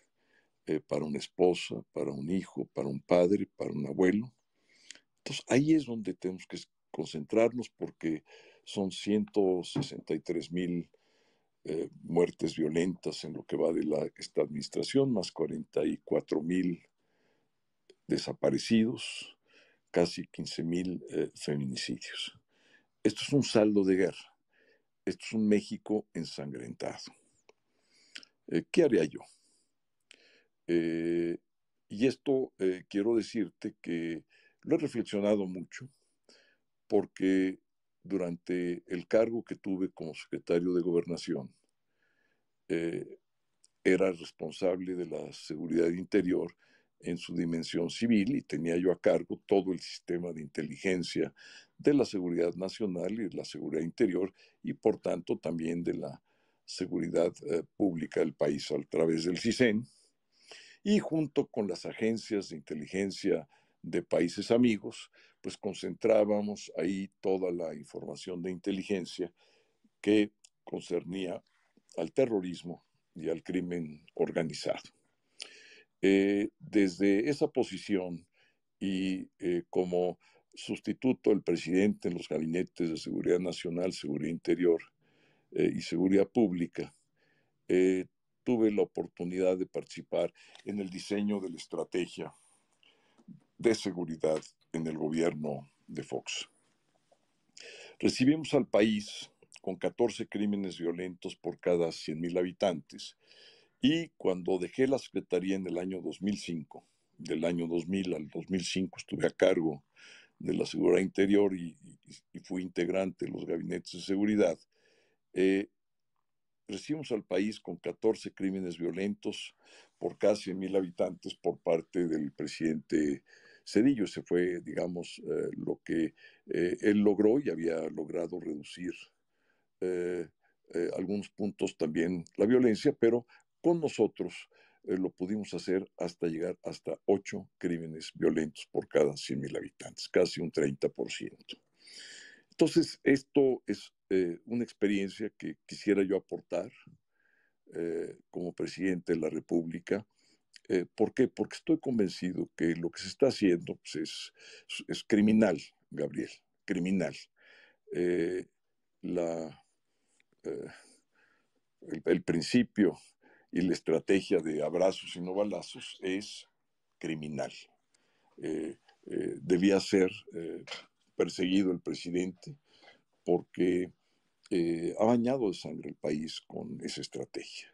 eh, para una esposa, para un hijo, para un padre, para un abuelo. Entonces ahí es donde tenemos que concentrarnos porque son 163 mil eh, muertes violentas en lo que va de la, esta administración, más 44 mil desaparecidos, casi 15 mil feminicidios. Esto es un saldo de guerra. Esto es un México ensangrentado. Eh, ¿Qué haría yo? Eh, y esto eh, quiero decirte que lo he reflexionado mucho porque durante el cargo que tuve como secretario de gobernación, era responsable de la seguridad interior en su dimensión civil y tenía yo a cargo todo el sistema de inteligencia de la seguridad nacional y de la seguridad interior y por tanto también de la seguridad eh, pública del país a través del CISEN y junto con las agencias de inteligencia de países amigos, pues concentrábamos ahí toda la información de inteligencia que concernía al terrorismo y al crimen organizado. Eh, desde esa posición y eh, como sustituto del presidente en los gabinetes de Seguridad Nacional, Seguridad Interior eh, y Seguridad Pública, tuve la oportunidad de participar en el diseño de la estrategia de seguridad en el gobierno de Fox. Recibimos al país con 14 crímenes violentos por cada 100.000 habitantes y cuando dejé la Secretaría en el año 2005, del año 2000 al 2005 estuve a cargo de la Seguridad Interior y, fui integrante de los gabinetes de seguridad, eh, recibimos al país con 14 crímenes violentos por casi mil habitantes por parte del presidente Cedillo. Ese fue, digamos, eh, lo que eh, él logró y había logrado reducir algunos puntos también la violencia, pero con nosotros eh, lo pudimos hacer hasta llegar hasta ocho crímenes violentos por cada 100.000 habitantes, casi un 30%. Entonces, esto es eh, una experiencia que quisiera yo aportar eh, como presidente de la República. ¿Por qué? Porque estoy convencido que lo que se está haciendo pues, es, criminal, Gabriel, criminal. la, el principio y la estrategia de abrazos y no balazos es criminal. Eh, eh, debía ser eh, perseguido el presidente porque ha bañado de sangre el país con esa estrategia.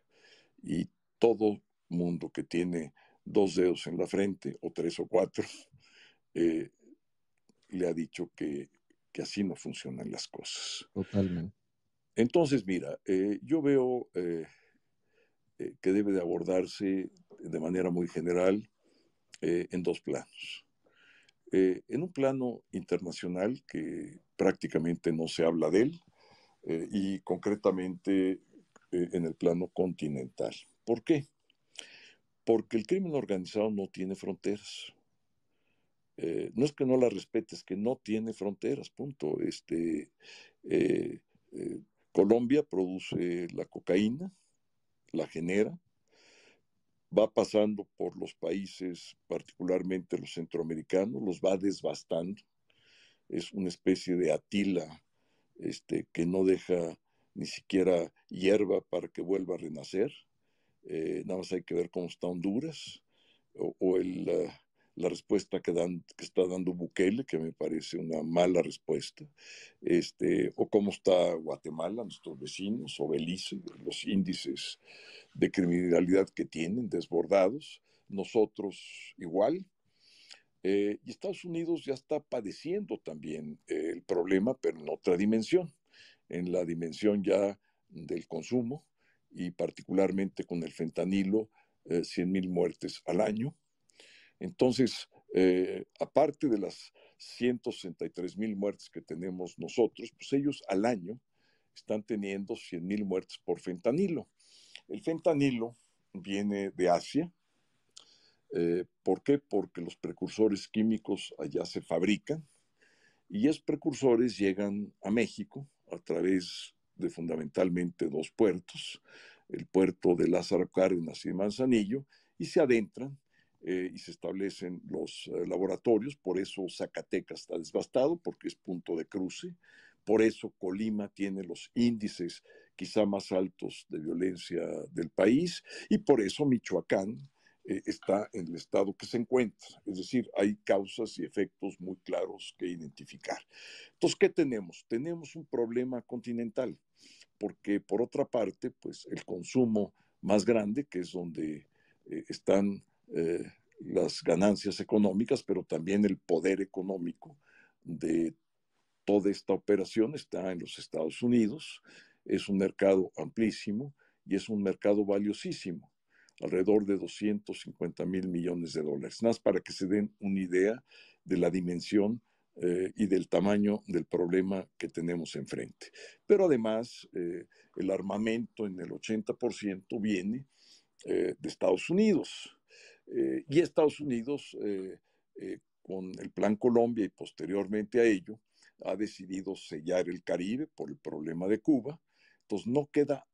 Y todo mundo que tiene dos dedos en la frente, o tres o cuatro, le ha dicho que, que, así no funcionan las cosas. Totalmente. Entonces, mira, yo veo eh, que debe de abordarse de manera muy general eh, en dos planos. Eh, en un plano internacional que prácticamente no se habla de él y concretamente en el plano continental. ¿Por qué? Porque el crimen organizado no tiene fronteras. no es que no la respetes, que no tiene fronteras, punto. Este, Colombia produce la cocaína, la genera, va pasando por los países, particularmente los centroamericanos, los va desbastando. Es una especie de atila este, que no deja ni siquiera hierba para que vuelva a renacer. Eh, nada más hay que ver cómo está Honduras o, el, eh, la respuesta que, dan, que está dando Bukele, que me parece una mala respuesta, este, o cómo está Guatemala, nuestros vecinos, o Belice, los índices de criminalidad que tienen desbordados, nosotros igual. Eh, y Estados Unidos ya está padeciendo también eh, el problema, pero en otra dimensión, en la dimensión ya del consumo y particularmente con el fentanilo, 100.000 eh, muertes al año entonces, eh, aparte de las 163 mil muertes que tenemos nosotros, pues ellos al año están teniendo 100 mil muertes por fentanilo. El fentanilo viene de Asia. Eh, ¿Por qué? Porque los precursores químicos allá se fabrican y esos precursores llegan a México a través de fundamentalmente dos puertos, el puerto de Lázaro Cárdenas y Manzanillo, y se adentran eh, y se establecen los eh, laboratorios. Por eso Zacatecas está desbastado, porque es punto de cruce. Por eso Colima tiene los índices quizá más altos de violencia del país y por eso Michoacán eh, está en el estado que se encuentra. Es decir, hay causas y efectos muy claros que identificar. Entonces, ¿qué tenemos? Tenemos un problema continental, porque por otra parte, pues el consumo más grande, que es donde están eh, las ganancias económicas, pero también el poder económico de toda esta operación está en los Estados Unidos. Es un mercado amplísimo y es un mercado valiosísimo, alrededor de 250 mil millones de dólares. más para que se den una idea de la dimensión eh, y del tamaño del problema que tenemos enfrente. Pero además, eh, el armamento en el 80% viene de Estados Unidos. Eh, y Estados Unidos, eh, eh, con el Plan Colombia y posteriormente a ello, ha decidido sellar el Caribe por el problema de Cuba. Entonces no queda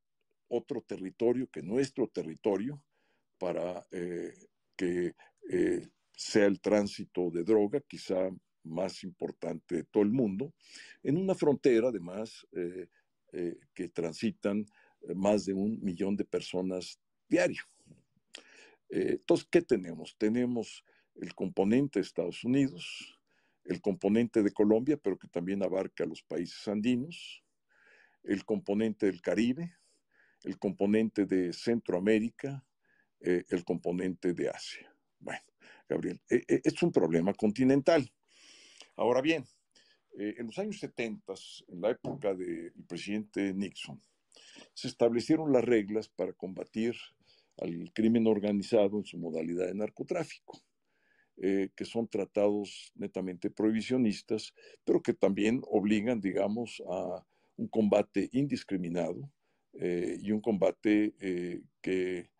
otro territorio que nuestro territorio para que sea el tránsito de droga, quizá más importante de todo el mundo, en una frontera además que transitan más de un millón de personas diario. Eh, entonces, ¿qué tenemos? Tenemos el componente de Estados Unidos, el componente de Colombia, pero que también abarca a los países andinos, el componente del Caribe, el componente de Centroamérica, eh, el componente de Asia. Bueno, Gabriel, eh, es un problema continental. Ahora bien, en los años 70, en la época del presidente Nixon, se establecieron las reglas para combatir al crimen organizado en su modalidad de narcotráfico, eh, que son tratados netamente prohibicionistas, pero que también obligan, digamos, a un combate indiscriminado eh, y un combate eh, que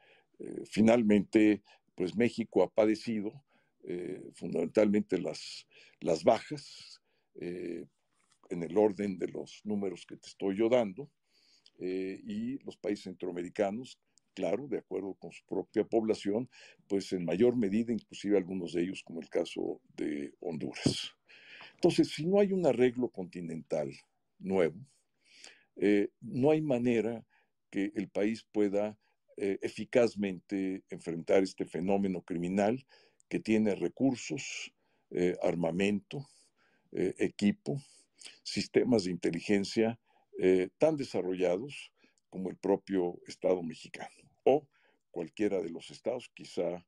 finalmente, pues México ha padecido fundamentalmente las, las bajas en el orden de los números que te estoy yo dando, y los países centroamericanos claro, de acuerdo con su propia población, pues en mayor medida, inclusive algunos de ellos, como el caso de Honduras. Entonces, si no hay un arreglo continental nuevo, eh, no hay manera que el país pueda eh, eficazmente enfrentar este fenómeno criminal que tiene recursos, eh, armamento, equipo, sistemas de inteligencia tan desarrollados como el propio Estado mexicano cualquiera de los estados, quizá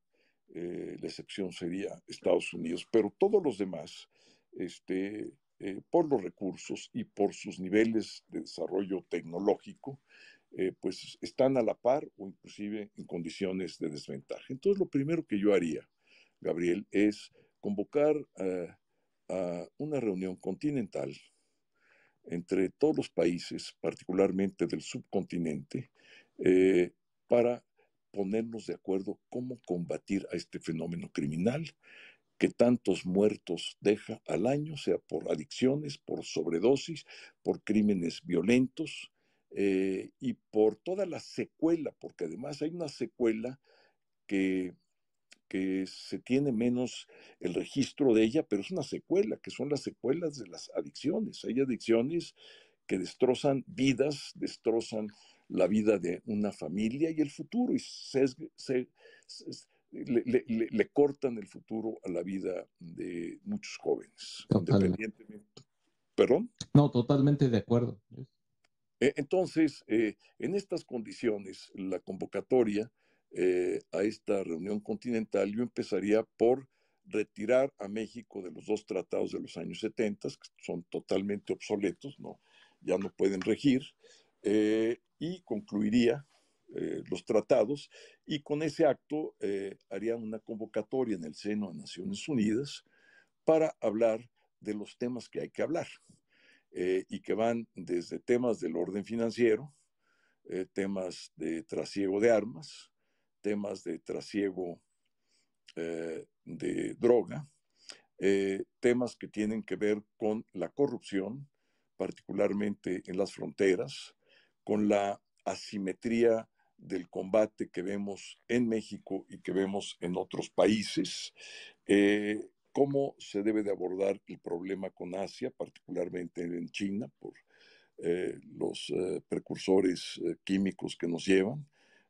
eh, la excepción sería Estados Unidos, pero todos los demás, este, eh, por los recursos y por sus niveles de desarrollo tecnológico, eh, pues están a la par o inclusive en condiciones de desventaja. Entonces, lo primero que yo haría, Gabriel, es convocar a una reunión continental entre todos los países, particularmente del subcontinente, para ponernos de acuerdo cómo combatir a este fenómeno criminal que tantos muertos deja al año, sea por adicciones, por sobredosis, por crímenes violentos eh, y por toda la secuela, porque además hay una secuela que, que se tiene menos el registro de ella, pero es una secuela, que son las secuelas de las adicciones. Hay adicciones que destrozan vidas, destrozan la vida de una familia y el futuro, y le, cortan el futuro a la vida de muchos jóvenes, ¿Perdón? No, totalmente de acuerdo. E, entonces, eh, en estas condiciones, la convocatoria eh, a esta reunión continental, yo empezaría por retirar a México de los dos tratados de los años 70, que son totalmente obsoletos, ¿no? ya no pueden regir, eh, y concluiría eh, los tratados y con ese acto eh, haría una convocatoria en el seno de Naciones Unidas para hablar de los temas que hay que hablar eh, y que van desde temas del orden financiero, temas de trasiego de armas, temas de trasiego de droga, temas que tienen que ver con la corrupción, particularmente en las fronteras, con la asimetría del combate que vemos en México y que vemos en otros países. Eh, ¿Cómo se debe de abordar el problema con Asia, particularmente en China, por eh, los eh, precursores químicos que nos llevan,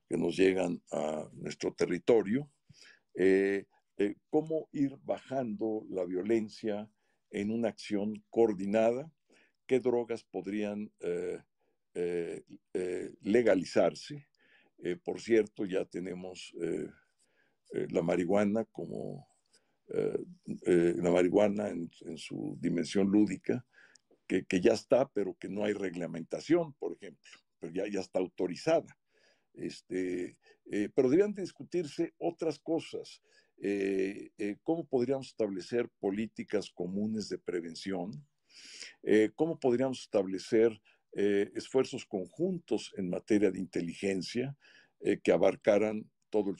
que nos llegan a nuestro territorio? ¿Cómo ir bajando la violencia en una acción coordinada? ¿Qué drogas podrían eh, eh, legalizarse. Eh, por cierto, ya tenemos la marihuana como la marihuana en, su dimensión lúdica, que, ya está, pero que no hay reglamentación, por ejemplo, pero ya, está autorizada. Este, pero debían discutirse otras cosas. ¿Cómo podríamos establecer políticas comunes de prevención? cómo podríamos establecer eh, esfuerzos conjuntos en materia de inteligencia eh, que abarcaran todo el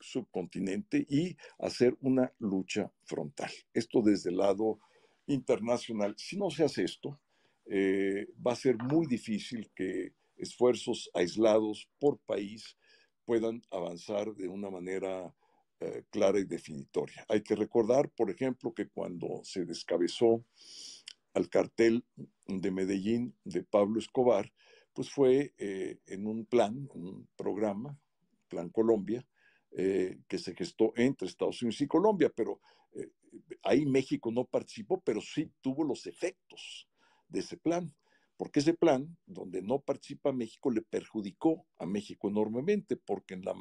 subcontinente y hacer una lucha frontal. Esto desde el lado internacional. Si no se hace esto, eh, va a ser muy difícil que esfuerzos aislados por país puedan avanzar de una manera clara y definitoria. Hay que recordar, por ejemplo, que cuando se descabezó al cartel de Medellín de Pablo Escobar, pues fue eh, en un plan, un programa, Plan Colombia, eh, que se gestó entre Estados Unidos y Colombia, pero eh, ahí México no participó, pero sí tuvo los efectos de ese plan, porque ese plan, donde no participa México, le perjudicó a México enormemente, porque en la,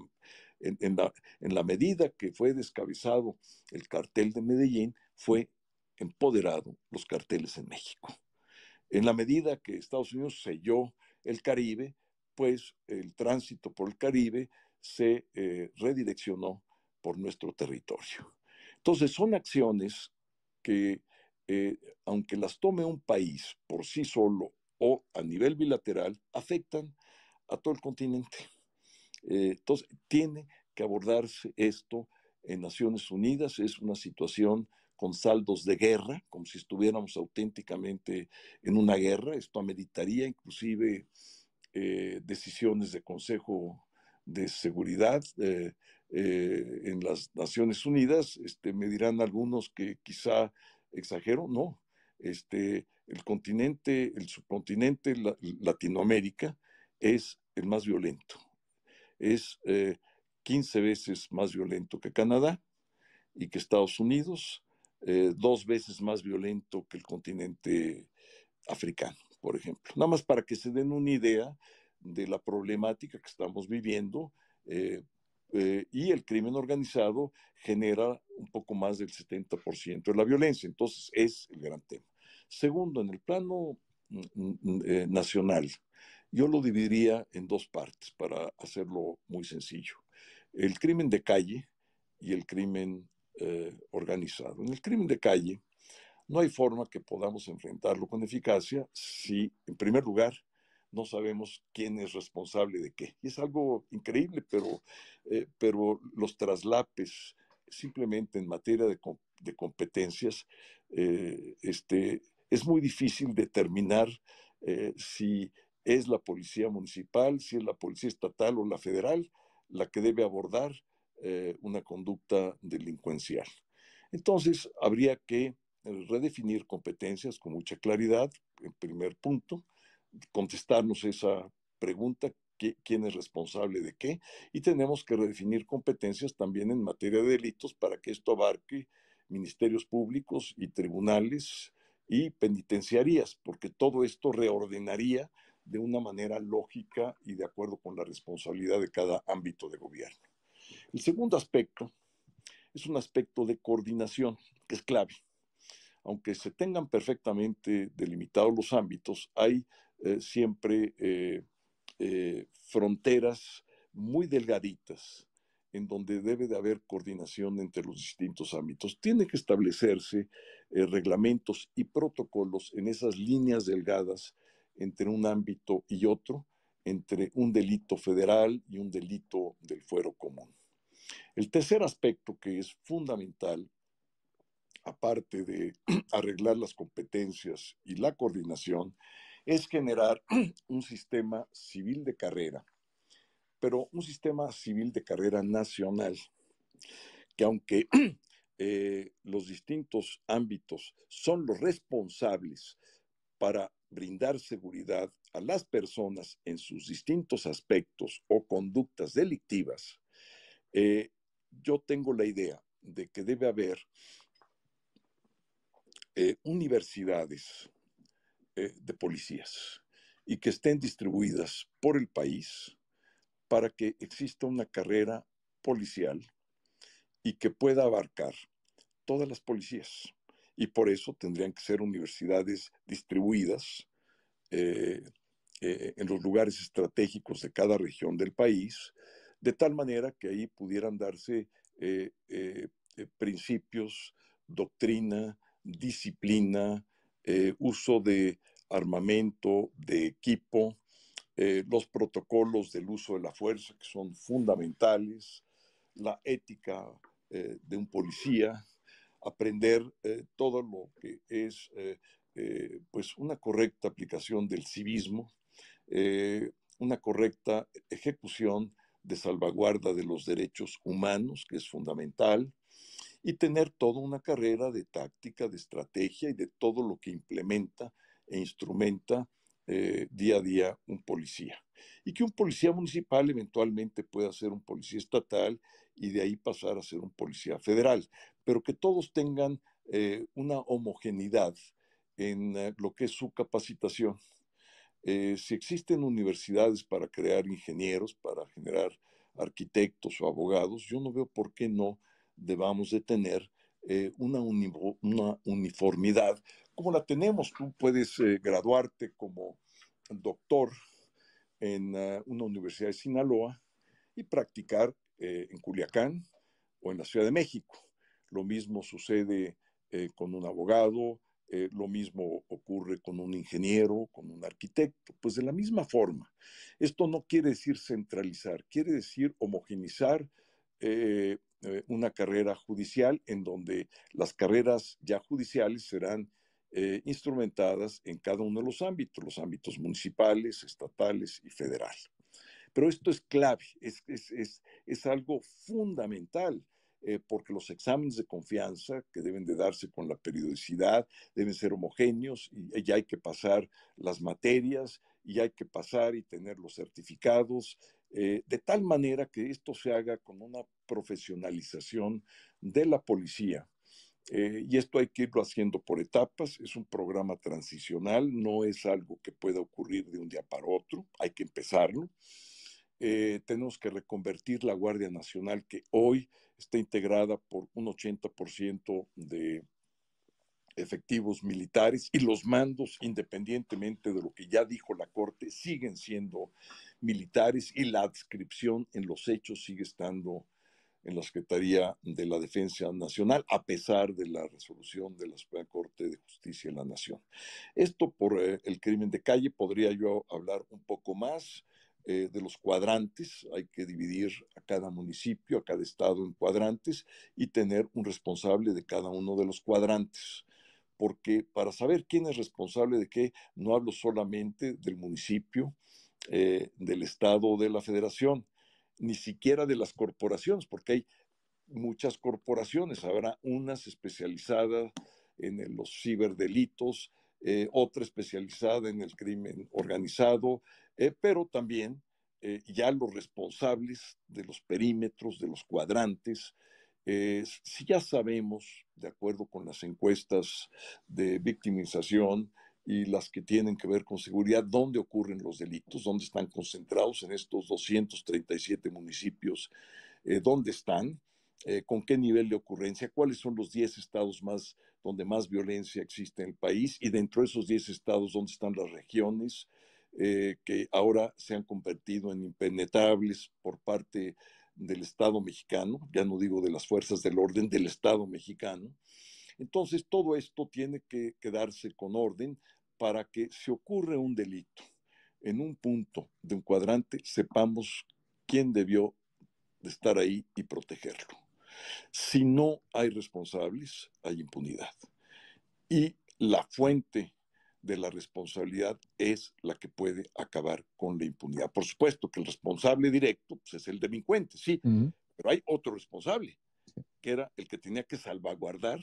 en la, en la medida que fue descabezado el cartel de Medellín, fue empoderado los carteles en México. En la medida que Estados Unidos selló el Caribe, pues el tránsito por el Caribe se eh, redireccionó por nuestro territorio. Entonces son acciones que, eh, aunque las tome un país por sí solo o a nivel bilateral, afectan a todo el continente. Eh, entonces tiene que abordarse esto en Naciones Unidas, es una situación con saldos de guerra, como si estuviéramos auténticamente en una guerra. Esto ameritaría inclusive eh, decisiones de Consejo de Seguridad eh, eh, en las Naciones Unidas. Este, me dirán algunos que quizá exagero, no. Este, el continente, el subcontinente Latinoamérica es el más violento. Es 15 veces más violento que Canadá y que Estados Unidos eh, dos veces más violento que el continente africano, por ejemplo. Nada más para que se den una idea de la problemática que estamos viviendo. Eh, eh, y el crimen organizado genera un poco más del 70% de la violencia. Entonces, es el gran tema. Segundo, en el plano mm, mm, nacional, yo lo dividiría en dos partes para hacerlo muy sencillo. El crimen de calle y el crimen eh, organizado. En el crimen de calle no hay forma que podamos enfrentarlo con eficacia si, en primer lugar, no sabemos quién es responsable de qué. Y es algo increíble, pero, eh, pero los traslapes simplemente en materia de, competencias eh, este, es muy difícil determinar si es la policía municipal, si es la policía estatal o la federal la que debe abordar eh, una conducta delincuencial. Entonces, habría que eh, redefinir competencias con mucha claridad, en primer punto, contestarnos esa pregunta, quién es responsable de qué, y tenemos que redefinir competencias también en materia de delitos para que esto abarque ministerios públicos y tribunales y penitenciarías, porque todo esto reordenaría de una manera lógica y de acuerdo con la responsabilidad de cada ámbito de gobierno. El segundo aspecto es un aspecto de coordinación, que es clave. Aunque se tengan perfectamente delimitados los ámbitos, hay eh, siempre eh, eh, fronteras muy delgaditas en donde debe de haber coordinación entre los distintos ámbitos. Tienen que establecerse reglamentos y protocolos en esas líneas delgadas entre un ámbito y otro, entre un delito federal y un delito del fuero común. El tercer aspecto que es fundamental, aparte de arreglar las competencias y la coordinación, es generar un sistema civil de carrera, pero un sistema civil de carrera nacional, que aunque eh, los distintos ámbitos son los responsables para brindar seguridad a las personas en sus distintos aspectos o conductas delictivas, eh, yo tengo la idea de que debe haber eh, universidades eh, de policías y que estén distribuidas por el país para que exista una carrera policial y que pueda abarcar todas las policías. Y por eso tendrían que ser universidades distribuidas en los lugares estratégicos de cada región del país de tal manera que ahí pudieran darse eh, eh, eh, principios, doctrina, disciplina, uso de armamento, de equipo, los protocolos del uso de la fuerza que son fundamentales, la ética de un policía, aprender todo lo que es pues una correcta aplicación del civismo, una correcta ejecución de salvaguarda de los derechos humanos, que es fundamental, y tener toda una carrera de táctica, de estrategia y de todo lo que implementa e instrumenta eh, día a día un policía. Y que un policía municipal eventualmente pueda ser un policía estatal y de ahí pasar a ser un policía federal, pero que todos tengan eh, una homogeneidad en eh, lo que es su capacitación eh, si existen universidades para crear ingenieros, para generar arquitectos o abogados, yo no veo por qué no debamos de tener eh, una, uniformidad como la tenemos. Tú puedes eh, graduarte como doctor en ah, una universidad de Sinaloa y practicar en Culiacán o en la Ciudad de México. Lo mismo sucede con un abogado eh, lo mismo ocurre con un ingeniero, con un arquitecto, pues de la misma forma. Esto no quiere decir centralizar, quiere decir homogenizar eh, eh, una carrera judicial en donde las carreras ya judiciales serán instrumentadas en cada uno de los ámbitos, los ámbitos municipales, estatales y federal. Pero esto es clave, es algo fundamental eh, porque los exámenes de confianza que deben de darse con la periodicidad deben ser homogéneos y, ya hay que pasar las materias y hay que pasar y tener los certificados, eh, de tal manera que esto se haga con una profesionalización de la policía. Eh, y esto hay que irlo haciendo por etapas, es un programa transicional, no es algo que pueda ocurrir de un día para otro, hay que empezarlo. Eh, tenemos que reconvertir la Guardia Nacional, que hoy está integrada por un 80% de efectivos militares y los mandos, independientemente de lo que ya dijo la Corte, siguen siendo militares y la adscripción en los hechos sigue estando en la Secretaría de la Defensa Nacional, a pesar de la resolución de la Corte de Justicia de la Nación. Esto por eh, el crimen de calle, podría yo hablar un poco más. Eh, de los cuadrantes, hay que dividir a cada municipio, a cada estado en cuadrantes y tener un responsable de cada uno de los cuadrantes. Porque para saber quién es responsable de qué, no hablo solamente del municipio, eh, del estado o de la federación, ni siquiera de las corporaciones, porque hay muchas corporaciones, habrá unas especializadas en los ciberdelitos, eh, otra especializada en el crimen organizado, eh, pero también eh, ya los responsables de los perímetros, de los cuadrantes. si ya sabemos, de acuerdo con las encuestas de victimización y las que tienen que ver con seguridad, dónde ocurren los delitos, dónde están concentrados en estos 237 municipios, dónde están, eh, con qué nivel de ocurrencia, cuáles son los 10 estados más donde más violencia existe en el país y dentro de esos 10 estados dónde están las regiones eh, que ahora se han convertido en impenetrables por parte del Estado mexicano, ya no digo de las fuerzas del orden, del Estado mexicano. Entonces, todo esto tiene que quedarse con orden para que si ocurre un delito en un punto de un cuadrante, sepamos quién debió de estar ahí y protegerlo. Si no hay responsables, hay impunidad. Y la fuente de la responsabilidad es la que puede acabar con la impunidad. Por supuesto que el responsable directo pues, es el delincuente, sí, pero hay otro responsable, que era el que tenía que salvaguardar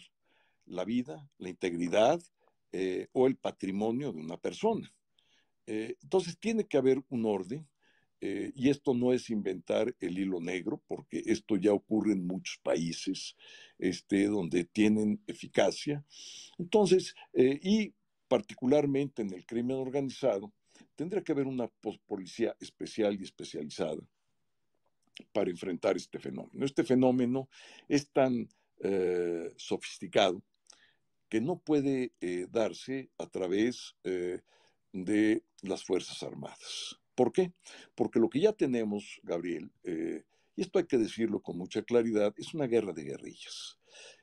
la vida, la integridad eh, o el patrimonio de una persona. Eh, entonces tiene que haber un orden eh, y esto no es inventar el hilo negro, porque esto ya ocurre en muchos países este, donde tienen eficacia. Entonces, eh, y particularmente en el crimen organizado, tendría que haber una policía especial y especializada para enfrentar este fenómeno. Este fenómeno es tan eh, sofisticado que no puede darse a través de las Fuerzas Armadas ¿Por qué? Porque lo que ya tenemos, Gabriel, eh, y esto hay que decirlo con mucha claridad, es una guerra de guerrillas.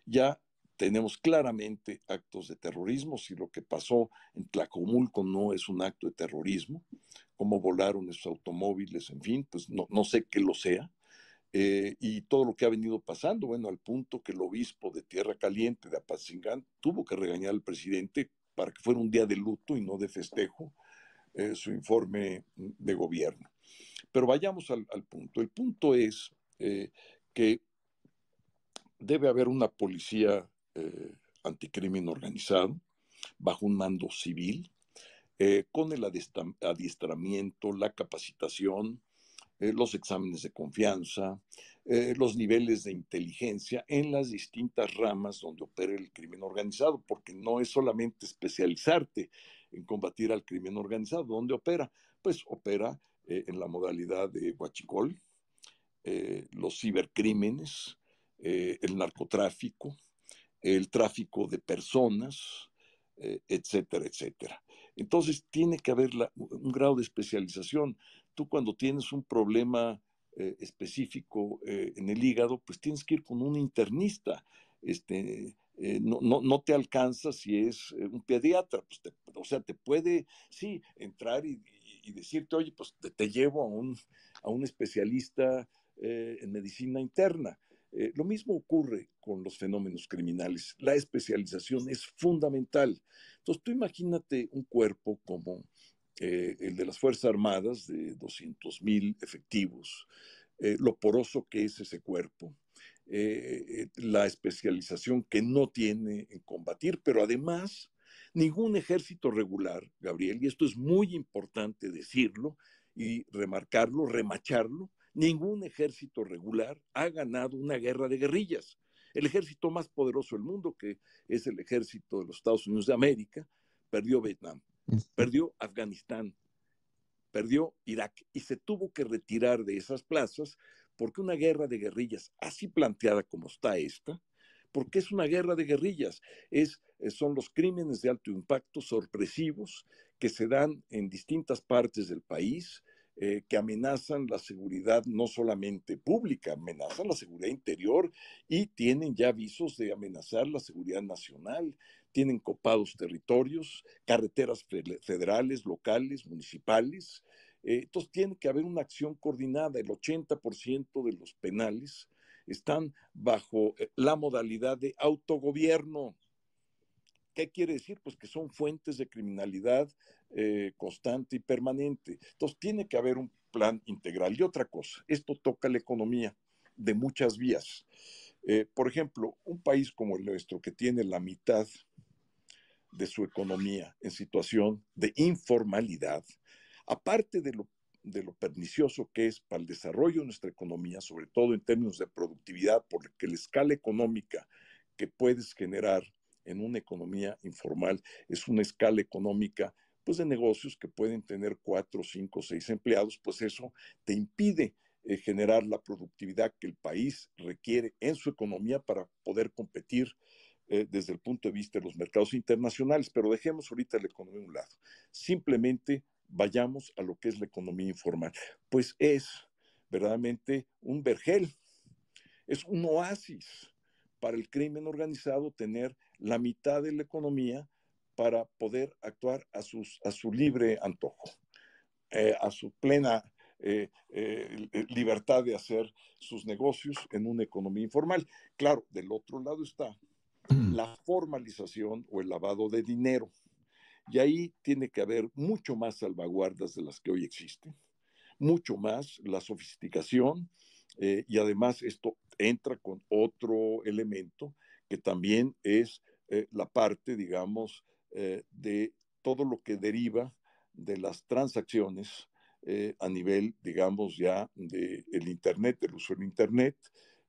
Ya tenemos claramente actos de terrorismo, si lo que pasó en Tlacomulco no es un acto de terrorismo, cómo volaron esos automóviles, en fin, pues no, sé qué lo sea. Eh, y todo lo que ha venido pasando, bueno, al punto que el obispo de Tierra Caliente de Apatzingán tuvo que regañar al presidente para que fuera un día de luto y no de festejo, eh, su informe de gobierno. Pero vayamos al, punto. El punto es eh, que debe haber una policía eh, anticrimen organizado bajo un mando civil, con el adiestramiento, la capacitación, los exámenes de confianza, los niveles de inteligencia en las distintas ramas donde opera el crimen organizado, porque no es solamente especializarte en combatir al crimen organizado. ¿Dónde opera? Pues opera eh, en la modalidad de huachicol, eh, los cibercrímenes, eh, el narcotráfico, el tráfico de personas, etcétera, etcétera. Entonces tiene que haber un grado de especialización. Tú cuando tienes un problema específico en el hígado, pues tienes que ir con un internista. Este, eh, no, te alcanza si es eh, un pediatra, pues, o sea, te puede, sí, entrar y, decirte, oye, pues te, llevo a un, especialista eh, en medicina interna. lo mismo ocurre con los fenómenos criminales. La especialización es fundamental. Entonces, tú imagínate un cuerpo como el de las Fuerzas Armadas, de 200.000 mil efectivos, lo poroso que es ese cuerpo, eh, eh, la especialización que no tiene en combatir, pero además ningún ejército regular, Gabriel, y esto es muy importante decirlo y remarcarlo, remacharlo, ningún ejército regular ha ganado una guerra de guerrillas. El ejército más poderoso del mundo, que es el ejército de los Estados Unidos de América, perdió Vietnam, perdió Afganistán, perdió Irak y se tuvo que retirar de esas plazas porque una guerra de guerrillas, así planteada como está esta, porque es una guerra de guerrillas, es, eh, son los crímenes de alto impacto sorpresivos que se dan en distintas partes del país, eh, que amenazan la seguridad no solamente pública, amenazan la seguridad interior y tienen ya avisos de amenazar la seguridad nacional, tienen copados territorios, carreteras federales, locales, municipales, entonces tiene que haber una acción coordinada. El 80% de los penales están bajo eh, la modalidad de autogobierno. ¿Qué quiere decir? Pues que son fuentes de criminalidad eh, constante y permanente. Entonces tiene que haber un plan integral. Y otra cosa, esto toca la economía de muchas vías. Eh, por ejemplo, un país como el nuestro, que tiene la mitad de su economía en situación de informalidad, aparte de lo, pernicioso que es para el desarrollo de nuestra economía, sobre todo en términos de productividad, porque la escala económica que puedes generar en una economía informal es una escala económica pues de negocios que pueden tener cuatro, cinco, seis empleados, pues eso te impide eh, generar la productividad que el país requiere en su economía para poder competir eh, desde el punto de vista de los mercados internacionales. Pero dejemos ahorita la economía a un lado. Simplemente vayamos a lo que es la economía informal. Pues es verdaderamente un vergel, es un oasis para el crimen organizado tener la mitad de la economía para poder actuar a, a su libre antojo, eh, a su plena eh, eh, libertad de hacer sus negocios en una economía informal. Claro, del otro lado está mm. la formalización o el lavado de dinero. Y ahí tiene que haber mucho más salvaguardas de las que hoy existen, mucho más la sofisticación eh, y además esto entra con otro elemento que también es eh, la parte, digamos, eh, de todo lo que deriva de las transacciones a nivel, digamos, ya del Internet, del uso del Internet,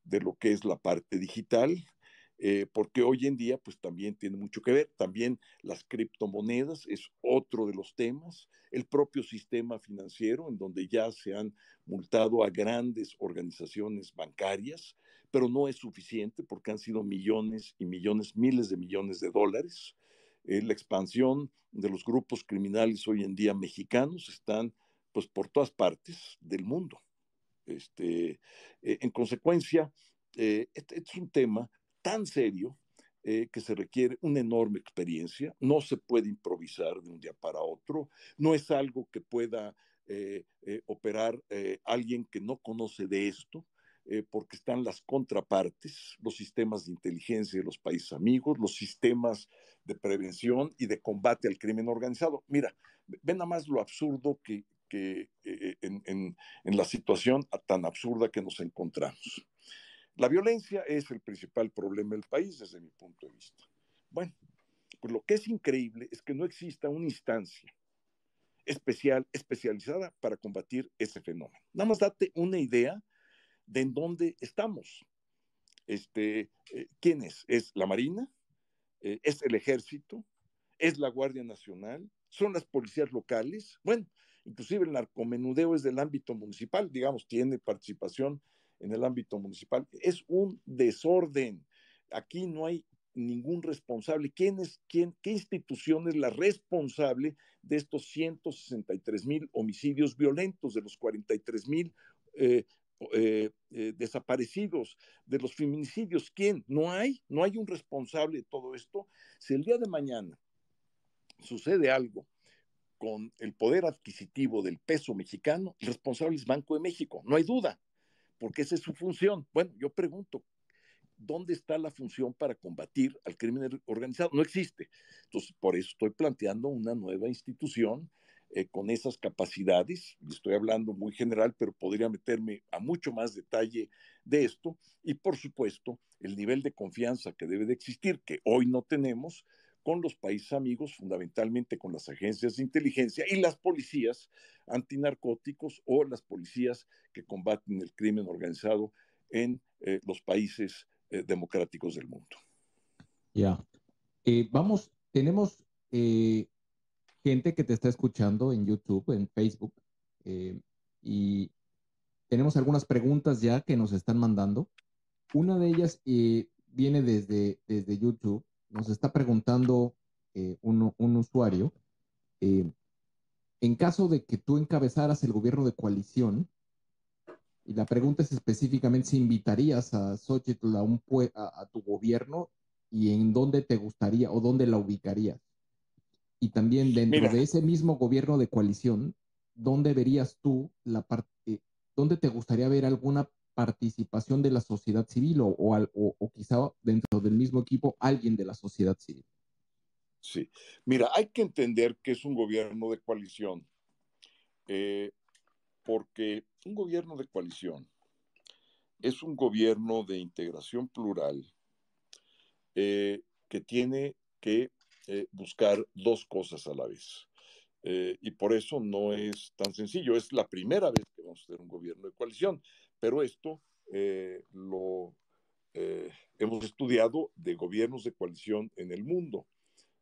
de lo que es la parte digital, eh, porque hoy en día pues también tiene mucho que ver, también las criptomonedas es otro de los temas, el propio sistema financiero en donde ya se han multado a grandes organizaciones bancarias, pero no es suficiente porque han sido millones y millones, miles de millones de dólares. Eh, la expansión de los grupos criminales hoy en día mexicanos están pues por todas partes del mundo. Este, eh, en consecuencia, este, este es un tema tan serio eh, que se requiere una enorme experiencia, no se puede improvisar de un día para otro, no es algo que pueda eh, eh, operar alguien que no conoce de esto, porque están las contrapartes, los sistemas de inteligencia de los países amigos, los sistemas de prevención y de combate al crimen organizado. Mira, ven nada más lo absurdo que, en la situación tan absurda que nos encontramos. La violencia es el principal problema del país desde mi punto de vista. Bueno, pues lo que es increíble es que no exista una instancia especial, especializada para combatir ese fenómeno. Nada más date una idea de en dónde estamos. Este, eh, ¿Quién es? ¿Es la Marina? Eh, ¿Es el Ejército? ¿Es la Guardia Nacional? ¿Son las policías locales? Bueno, inclusive el narcomenudeo es del ámbito municipal, digamos, tiene participación en el ámbito municipal. Es un desorden. Aquí no hay ningún responsable. ¿Quién es quién? ¿Qué institución es la responsable de estos 163 mil homicidios violentos, de los 43 mil eh, eh, eh, desaparecidos, de los feminicidios? ¿Quién? No hay, no hay un responsable de todo esto. Si el día de mañana sucede algo con el poder adquisitivo del peso mexicano, el responsable es Banco de México, no hay duda porque esa es su función. Bueno, yo pregunto, ¿dónde está la función para combatir al crimen organizado? No existe. Entonces, por eso estoy planteando una nueva institución eh, con esas capacidades. Estoy hablando muy general, pero podría meterme a mucho más detalle de esto. Y, por supuesto, el nivel de confianza que debe de existir, que hoy no tenemos, con los países amigos, fundamentalmente con las agencias de inteligencia y las policías antinarcóticos o las policías que combaten el crimen organizado en eh, los países eh, democráticos del mundo. Ya. Eh, vamos, tenemos gente que te está escuchando en YouTube, en Facebook, y tenemos algunas preguntas ya que nos están mandando. Una de ellas viene desde, desde YouTube nos está preguntando eh, un, usuario, eh, en caso de que tú encabezaras el gobierno de coalición, y la pregunta es específicamente si invitarías a Xochitl a, un a, tu gobierno y en dónde te gustaría o dónde la ubicarías. Y también dentro de ese mismo gobierno de coalición, ¿dónde verías tú la parte, eh, dónde te gustaría ver alguna participación de la sociedad civil o, o, quizá dentro del mismo equipo alguien de la sociedad civil. Sí, mira, hay que entender que es un gobierno de coalición, eh, porque un gobierno de coalición es un gobierno de integración plural eh, que tiene que eh, buscar dos cosas a la vez. y por eso no es tan sencillo. Es la primera vez que vamos a tener un gobierno de coalición. Pero esto eh, lo eh, hemos estudiado de gobiernos de coalición en el mundo,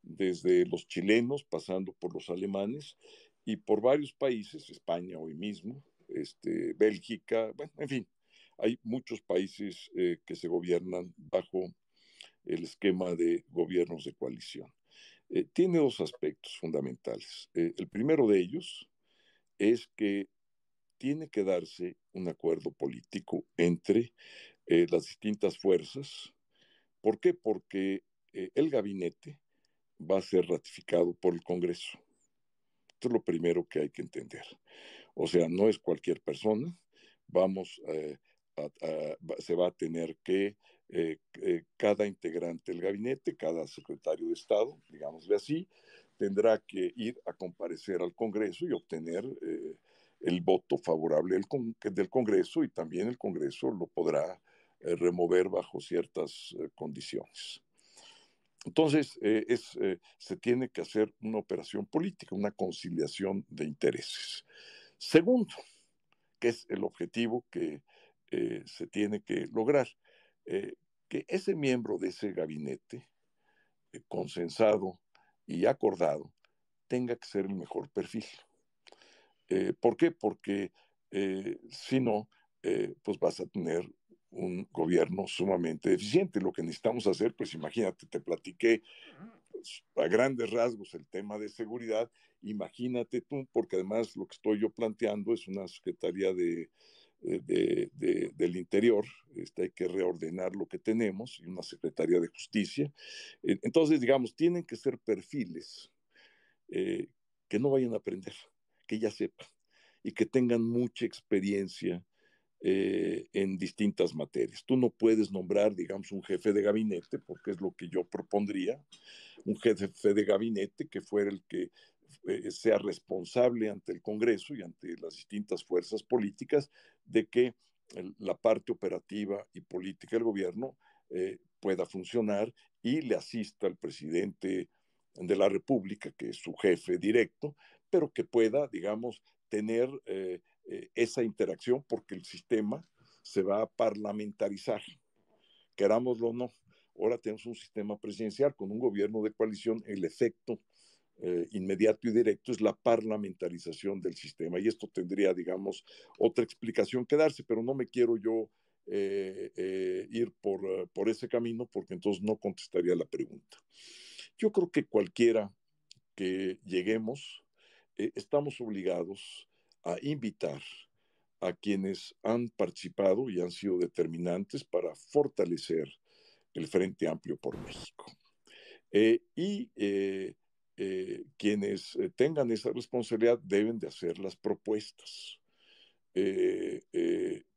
desde los chilenos, pasando por los alemanes y por varios países, España hoy mismo, este, Bélgica, bueno, en fin, hay muchos países eh, que se gobiernan bajo el esquema de gobiernos de coalición. tiene dos aspectos fundamentales. el primero de ellos es que tiene que darse un acuerdo político entre eh, las distintas fuerzas. ¿Por qué? Porque eh, el gabinete va a ser ratificado por el Congreso. Esto es lo primero que hay que entender. O sea, no es cualquier persona. Vamos, eh, se va a tener que cada integrante del gabinete, cada secretario de Estado, digámosle así, tendrá que ir a comparecer al Congreso y obtener el voto favorable del, Congreso y también el Congreso lo podrá eh, remover bajo ciertas eh, condiciones. Entonces, eh, se tiene que hacer una operación política, una conciliación de intereses. Segundo, que es el objetivo que se tiene que lograr, que ese miembro de ese gabinete, consensado y acordado, tenga que ser el mejor perfil. Eh, ¿Por qué? Porque eh, si no, eh, pues vas a tener un gobierno sumamente deficiente. Lo que necesitamos hacer, pues imagínate, te platiqué pues, a grandes rasgos el tema de seguridad, imagínate tú, porque además lo que estoy yo planteando es una Secretaría de, del Interior, este, hay que reordenar lo que tenemos, y una Secretaría de Justicia. Entonces, digamos, tienen que ser perfiles que no vayan a aprender que ya sepan y que tengan mucha experiencia eh, en distintas materias. Tú no puedes nombrar, digamos, un jefe de gabinete, porque es lo que yo propondría, un jefe de gabinete que fuera el que eh, sea responsable ante el Congreso y ante las distintas fuerzas políticas de que la parte operativa y política del gobierno eh, pueda funcionar y le asista al presidente de la República, que es su jefe directo, pero que pueda, digamos, tener eh, eh, esa interacción porque el sistema se va a parlamentarizar, querámoslo o no. Ahora tenemos un sistema presidencial con un gobierno de coalición, el efecto eh, inmediato y directo es la parlamentarización del sistema. Y esto tendría, digamos, otra explicación que darse, pero no me quiero yo ir por, por, ese camino porque entonces no contestaría la pregunta. Yo creo que cualquiera que lleguemos eh, estamos obligados a invitar a quienes han participado y han sido determinantes para fortalecer el Frente Amplio por México. Eh, y eh, quienes tengan esa responsabilidad deben de hacer las propuestas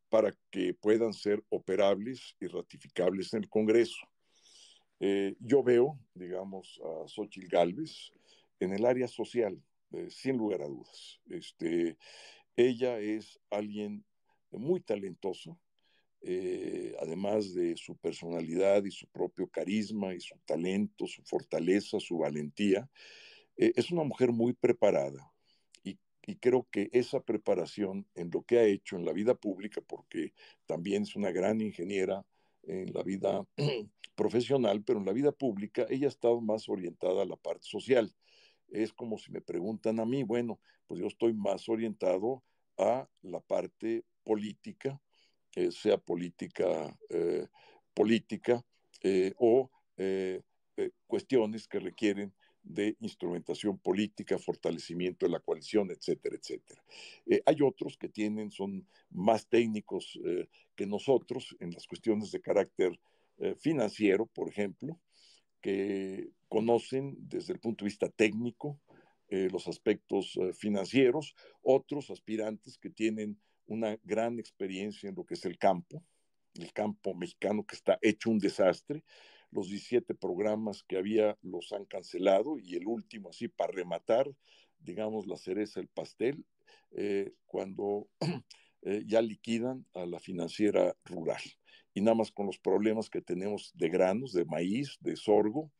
para que puedan ser operables y ratificables en el Congreso. yo veo, digamos, a Xochitl Gálvez en el área social, eh, sin lugar a dudas. Este, ella es alguien muy talentoso, eh, además de su personalidad y su propio carisma y su talento, su fortaleza, su valentía, eh, es una mujer muy preparada. Y, y creo que esa preparación en lo que ha hecho en la vida pública, porque también es una gran ingeniera en la vida profesional, pero en la vida pública ella ha estado más orientada a la parte social es como si me preguntan a mí, bueno, pues yo estoy más orientado a la parte política, eh, sea política eh, política eh, o cuestiones que requieren de instrumentación política, fortalecimiento de la coalición, etcétera, etcétera. hay otros que tienen, son más técnicos que nosotros en las cuestiones de carácter financiero, por ejemplo, que conocen desde el punto de vista técnico eh, los aspectos eh, financieros, otros aspirantes que tienen una gran experiencia en lo que es el campo, el campo mexicano que está hecho un desastre. Los 17 programas que había los han cancelado y el último, así para rematar, digamos, la cereza, el pastel, eh, cuando ya liquidan a la financiera rural y nada más con los problemas que tenemos de granos, de maíz, de sorgo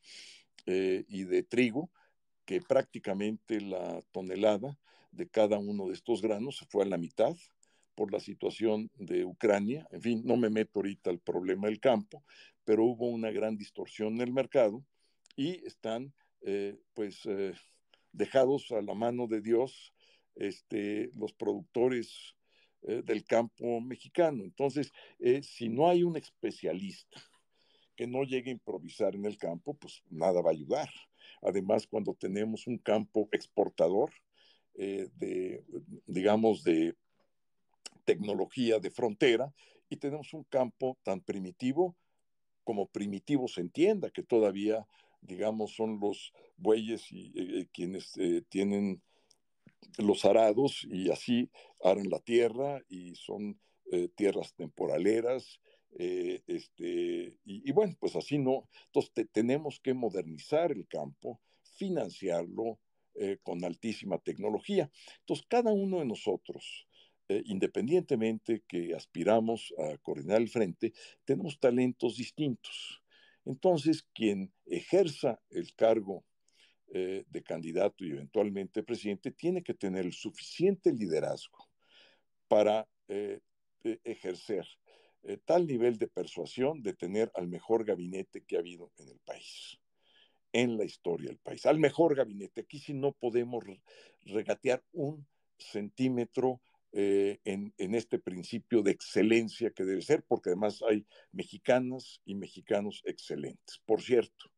eh, y de trigo, que prácticamente la tonelada de cada uno de estos granos se fue a la mitad por la situación de Ucrania. En fin, no me meto ahorita al problema del campo, pero hubo una gran distorsión en el mercado y están eh, pues eh, dejados a la mano de Dios este, los productores eh, del campo mexicano. Entonces, eh, si no hay un especialista que no llegue a improvisar en el campo, pues nada va a ayudar. Además, cuando tenemos un campo exportador eh, de, digamos, de tecnología de frontera y tenemos un campo tan primitivo como primitivo se entienda, que todavía, digamos, son los bueyes y, quienes tienen los arados y así aran la tierra y son eh, tierras temporaleras. Eh, este, y, bueno, pues así no. Entonces tenemos que modernizar el campo, financiarlo eh, con altísima tecnología. Entonces cada uno de nosotros, independientemente que aspiramos a coordinar el frente, tenemos talentos distintos. Entonces quien ejerza el cargo eh, de candidato y eventualmente presidente tiene que tener suficiente liderazgo para eh, e-, ejercer eh, tal nivel de persuasión de tener al mejor gabinete que ha habido en el país, en la historia del país, al mejor gabinete. Aquí sí no podemos regatear un centímetro en, en, este principio de excelencia que debe ser, porque además hay mexicanas y mexicanos excelentes. Por cierto,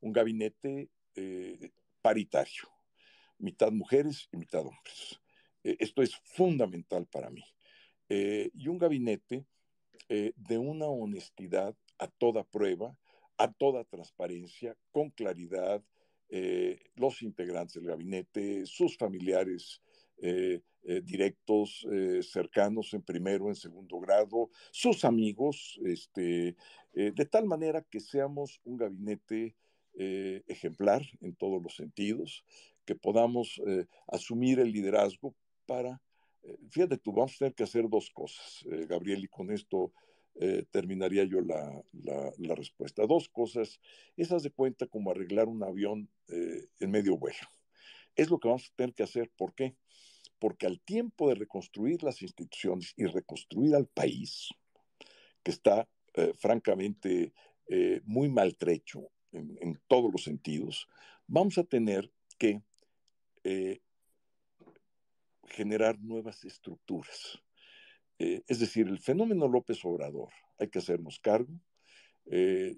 un gabinete eh, paritario, mitad mujeres y mitad hombres. Eh, esto es fundamental para mí. Eh, y un gabinete de una honestidad a toda prueba, a toda transparencia, con claridad, los integrantes del gabinete, sus familiares, directos, cercanos en primero, en segundo grado, sus amigos, este, de tal manera que seamos un gabinete eh, ejemplar en todos los sentidos, que podamos eh, asumir el liderazgo para... Eh, fíjate tú, vamos a tener que hacer dos cosas, Gabriel, y con esto terminaría yo la, la, respuesta. Dos cosas, esas de cuenta como arreglar un avión en medio vuelo. Es lo que vamos a tener que hacer. ¿Por qué? Porque al tiempo de reconstruir las instituciones y reconstruir al país, que está francamente muy maltrecho, en, todos los sentidos, vamos a tener que eh, generar nuevas estructuras. Eh, es decir, el fenómeno López Obrador, hay que hacernos cargo, eh,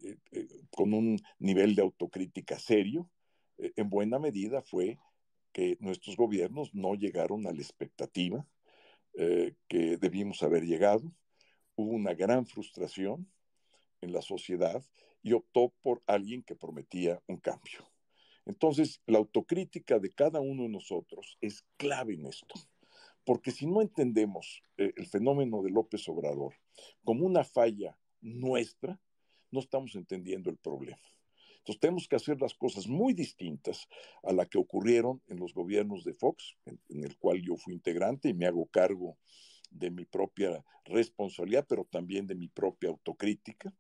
con un nivel de autocrítica serio, en buena medida fue que nuestros gobiernos no llegaron a la expectativa que debimos haber llegado. Hubo una gran frustración en la sociedad y optó por alguien que prometía un cambio. Entonces, la autocrítica de cada uno de nosotros es clave en esto, porque si no entendemos eh, el fenómeno de López Obrador como una falla nuestra, no estamos entendiendo el problema. Entonces tenemos que hacer las cosas muy distintas a la que ocurrieron en los gobiernos de Fox, en el cual yo fui integrante y me hago cargo de mi propia responsabilidad, pero también de mi propia autocrítica.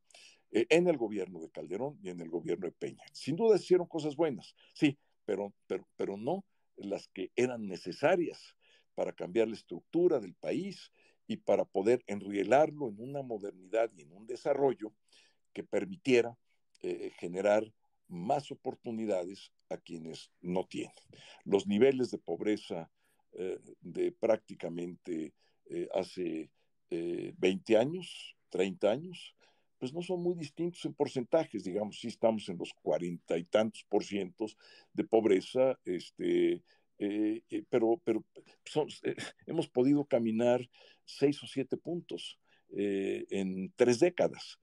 Eh, en el gobierno de Calderón y en el gobierno de Peña. Sin duda hicieron cosas buenas, sí, pero, pero, pero no las que eran necesarias para cambiar la estructura del país y para poder enrielarlo en una modernidad y en un desarrollo que permitiera eh, generar más oportunidades a quienes no tienen. Los niveles de pobreza eh, de prácticamente hace 20 años, 30 años, pues no son muy distintos en porcentajes, digamos, si estamos en los cuarenta y tantos por cientos de pobreza, este, eh, eh, pero, pero eh, hemos podido caminar seis o siete puntos en tres décadas.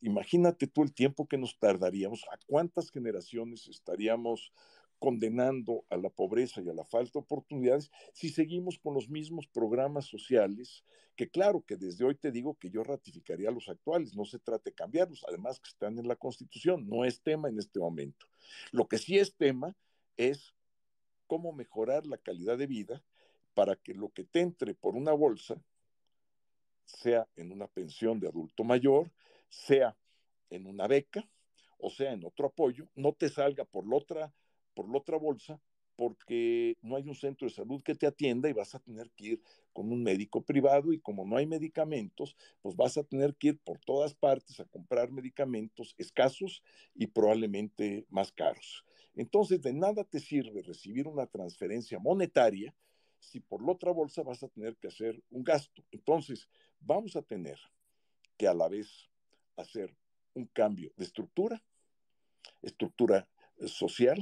imagínate tú el tiempo que nos tardaríamos, a cuántas generaciones estaríamos condenando a la pobreza y a la falta de oportunidades si seguimos con los mismos programas sociales, que claro que desde hoy te digo que yo ratificaría los actuales, no se trate de cambiarlos, además que están en la Constitución, no es tema en este momento. Lo que sí es tema es cómo mejorar la calidad de vida para que lo que te entre por una bolsa, sea en una pensión de adulto mayor, sea en una beca o sea en otro apoyo, no te salga por la otra por la otra bolsa porque no hay un centro de salud que te atienda y vas a tener que ir con un médico privado y como no hay medicamentos, pues vas a tener que ir por todas partes a comprar medicamentos escasos y probablemente más caros. Entonces, de nada te sirve recibir una transferencia monetaria si por la otra bolsa vas a tener que hacer un gasto. Entonces, vamos a tener que a la vez hacer un cambio de estructura, estructura eh, social,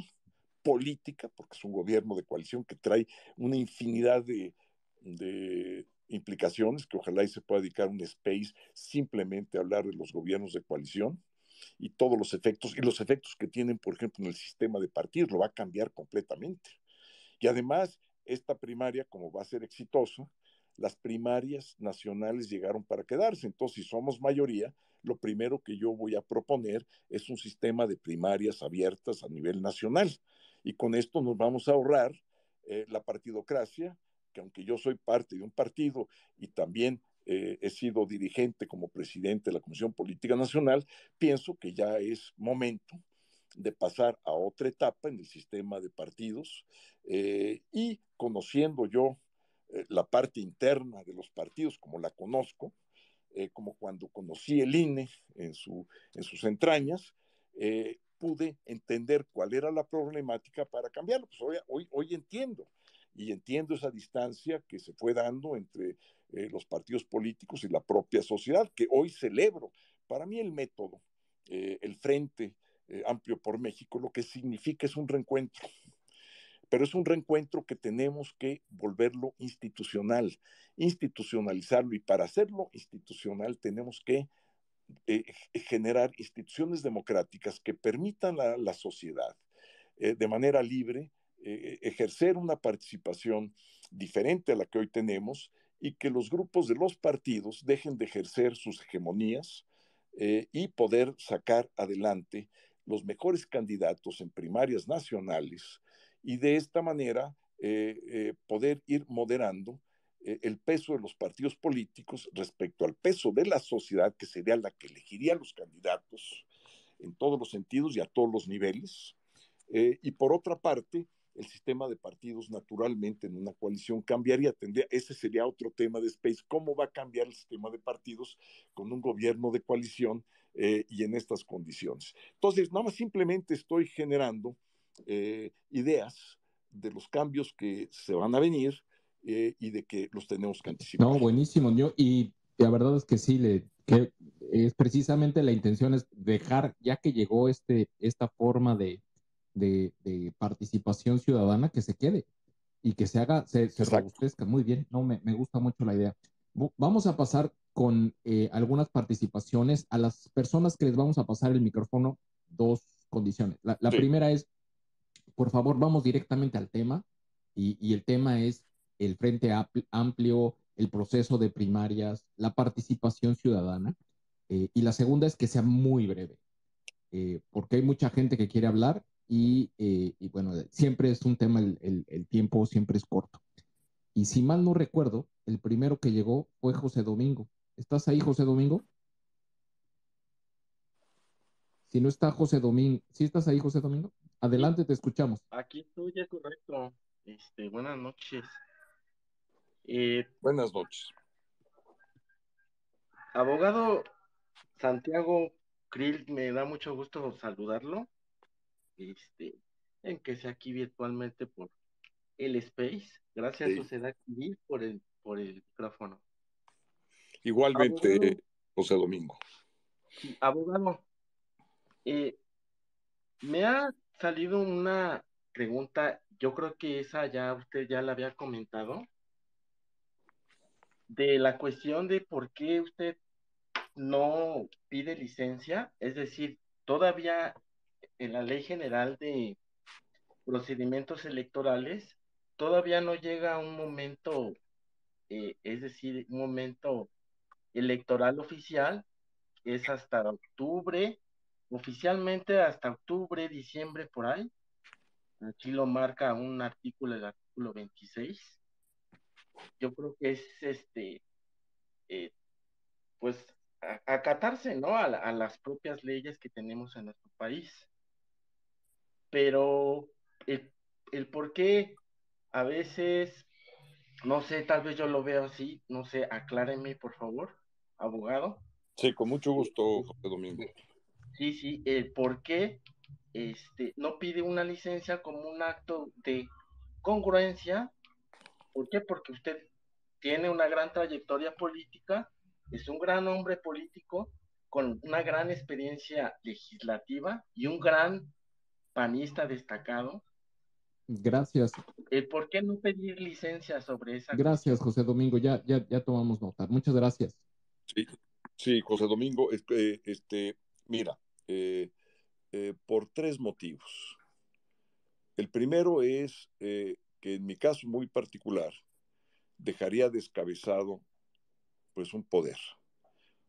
política, porque es un gobierno de coalición que trae una infinidad de, implicaciones, que ojalá y se pueda dedicar un space simplemente a hablar de los gobiernos de coalición y todos los efectos, y los efectos que tienen, por ejemplo, en el sistema de partidos, lo va a cambiar completamente. Y además, esta primaria, como va a ser exitosa, las primarias nacionales llegaron para quedarse. Entonces, si somos mayoría, lo primero que yo voy a proponer es un sistema de primarias abiertas a nivel nacional. Y con esto nos vamos a ahorrar eh, la partidocracia, que aunque yo soy parte de un partido y también eh, he sido dirigente como presidente de la Comisión Política Nacional, pienso que ya es momento de pasar a otra etapa en el sistema de partidos eh, y conociendo yo la parte interna de los partidos como la conozco, como cuando conocí el INE en, su, en sus entrañas, pude entender cuál era la problemática para cambiarlo. Pues hoy, hoy, hoy entiendo y entiendo esa distancia que se fue dando entre eh, los partidos políticos y la propia sociedad, que hoy celebro. Para mí el método, eh, el Frente eh, Amplio por México, lo que significa es un reencuentro, pero es un reencuentro que tenemos que volverlo institucional, institucionalizarlo y para hacerlo institucional tenemos que eh, generar instituciones democráticas que permitan a la sociedad eh, de manera libre eh, ejercer una participación diferente a la que hoy tenemos y que los grupos de los partidos dejen de ejercer sus hegemonías y poder sacar adelante los mejores candidatos en primarias nacionales y de esta manera poder ir moderando eh, el peso de los partidos políticos respecto al peso de la sociedad, que sería la que elegiría a los candidatos en todos los sentidos y a todos los niveles. Eh, y por otra parte, el sistema de partidos naturalmente en una coalición cambiaría. Tendría, ese sería otro tema de Space, cómo va a cambiar el sistema de partidos con un gobierno de coalición eh, y en estas condiciones. Entonces, nada más simplemente estoy generando ideas de los cambios que se van a venir eh, y de que los tenemos que anticipar. No, buenísimo, yo, y la verdad es que sí, le, que es precisamente la intención es dejar, ya que llegó este, esta forma de, de, participación ciudadana, que se quede y que se haga, se, se Muy bien, no, me, me, gusta mucho la idea. Vamos a pasar con eh, algunas participaciones a las personas que les vamos a pasar el micrófono, dos condiciones. La, primera es, por favor, vamos directamente al tema y, y el tema es el Frente Amplio, el proceso de primarias, la participación ciudadana. Eh, y la segunda es que sea muy breve, eh, porque hay mucha gente que quiere hablar y, eh, bueno, siempre es un tema, el, tiempo siempre es corto. Y si mal no recuerdo, el primero que llegó fue José Domingo. ¿Estás ahí, José Domingo? Si no está José Domingo, ¿sí estás ahí, José Domingo? Adelante, te escuchamos. Aquí estoy, es correcto. Este, buenas noches. Buenas noches. Abogado Santiago Krill, me da mucho gusto saludarlo. Este, en que sea aquí virtualmente por el Space. Gracias, Sociedad Civil, por el, por el micrófono. Igualmente, José Domingo. Abogado, eh, me ha salido una pregunta, yo creo que esa ya usted ya la había comentado, de la cuestión de por qué usted no pide licencia, es decir, todavía en la Ley General de Procedimientos Electorales, todavía no llega un momento, eh, es decir, un momento electoral oficial, es hasta octubre, oficialmente hasta octubre, diciembre por ahí, aquí lo marca un artículo, el artículo 26, yo creo que es este, eh, pues acatarse, ¿no? A, las propias leyes que tenemos en nuestro país. Pero eh, el, por qué a veces, no sé, tal vez yo lo veo así, no sé, acláreme por favor, abogado. Sí, con mucho eh, gusto, José Domingo. Sí, sí, el por qué este, no pide una licencia como un acto de congruencia ¿Por qué? Porque usted tiene una gran trayectoria política, es un gran hombre político con una gran experiencia legislativa y un gran panista destacado. Gracias. El eh, ¿Por qué no pedir licencia sobre esa? Gracias, José Domingo. Ya, ya, ya tomamos nota. Muchas gracias. Sí, sí José Domingo. Este, este mira, eh, eh, por tres motivos. El primero es eh, que en mi caso muy particular dejaría descabezado pues un poder,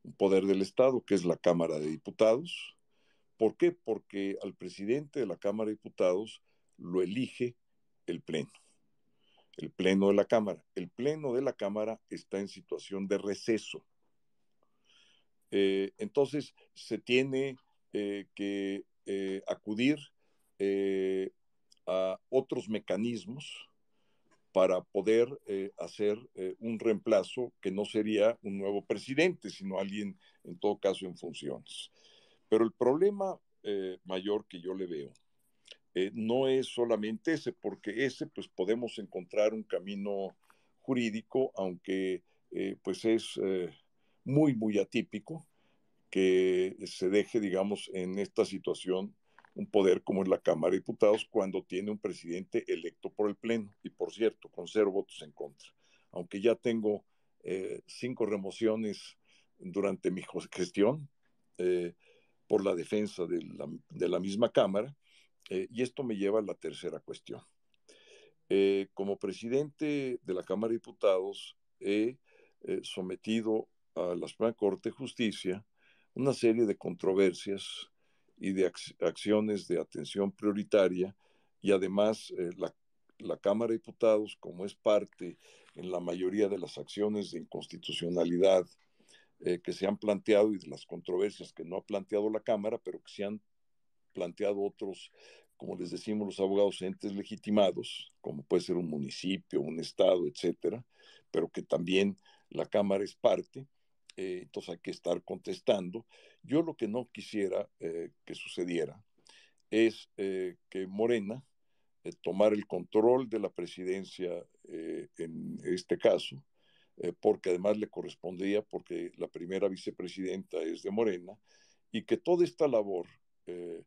un poder del Estado que es la Cámara de Diputados. ¿Por qué? Porque al presidente de la Cámara de Diputados lo elige el Pleno, el Pleno de la Cámara. El Pleno de la Cámara está en situación de receso. Eh, entonces se tiene eh, que eh, acudir a otros mecanismos para poder eh, hacer eh, un reemplazo que no sería un nuevo presidente, sino alguien en todo caso en funciones. Pero el problema eh, mayor que yo le veo no es solamente ese, porque ese pues podemos encontrar un camino jurídico, aunque pues es muy, muy atípico que se deje, digamos, en esta situación un poder como es la Cámara de Diputados cuando tiene un presidente electo por el Pleno. Y por cierto, con cero votos en contra. Aunque ya tengo eh, cinco remociones durante mi gestión eh, por la defensa de la, misma Cámara. Eh, y esto me lleva a la tercera cuestión. como presidente de la Cámara de Diputados, he sometido a la Suprema Corte de Justicia una serie de controversias y de acciones de atención prioritaria y además eh, la, Cámara de Diputados, como es parte en la mayoría de las acciones de inconstitucionalidad eh, que se han planteado y de las controversias que no ha planteado la Cámara, pero que se han planteado otros, como les decimos los abogados, entes legitimados, como puede ser un municipio, un estado, etcétera, pero que también la Cámara es parte eh, entonces hay que estar contestando. Yo lo que no quisiera eh, que sucediera es eh, que Morena tomar el control de la presidencia en este caso, porque además le correspondía, porque la primera vicepresidenta es de Morena, y que toda esta labor que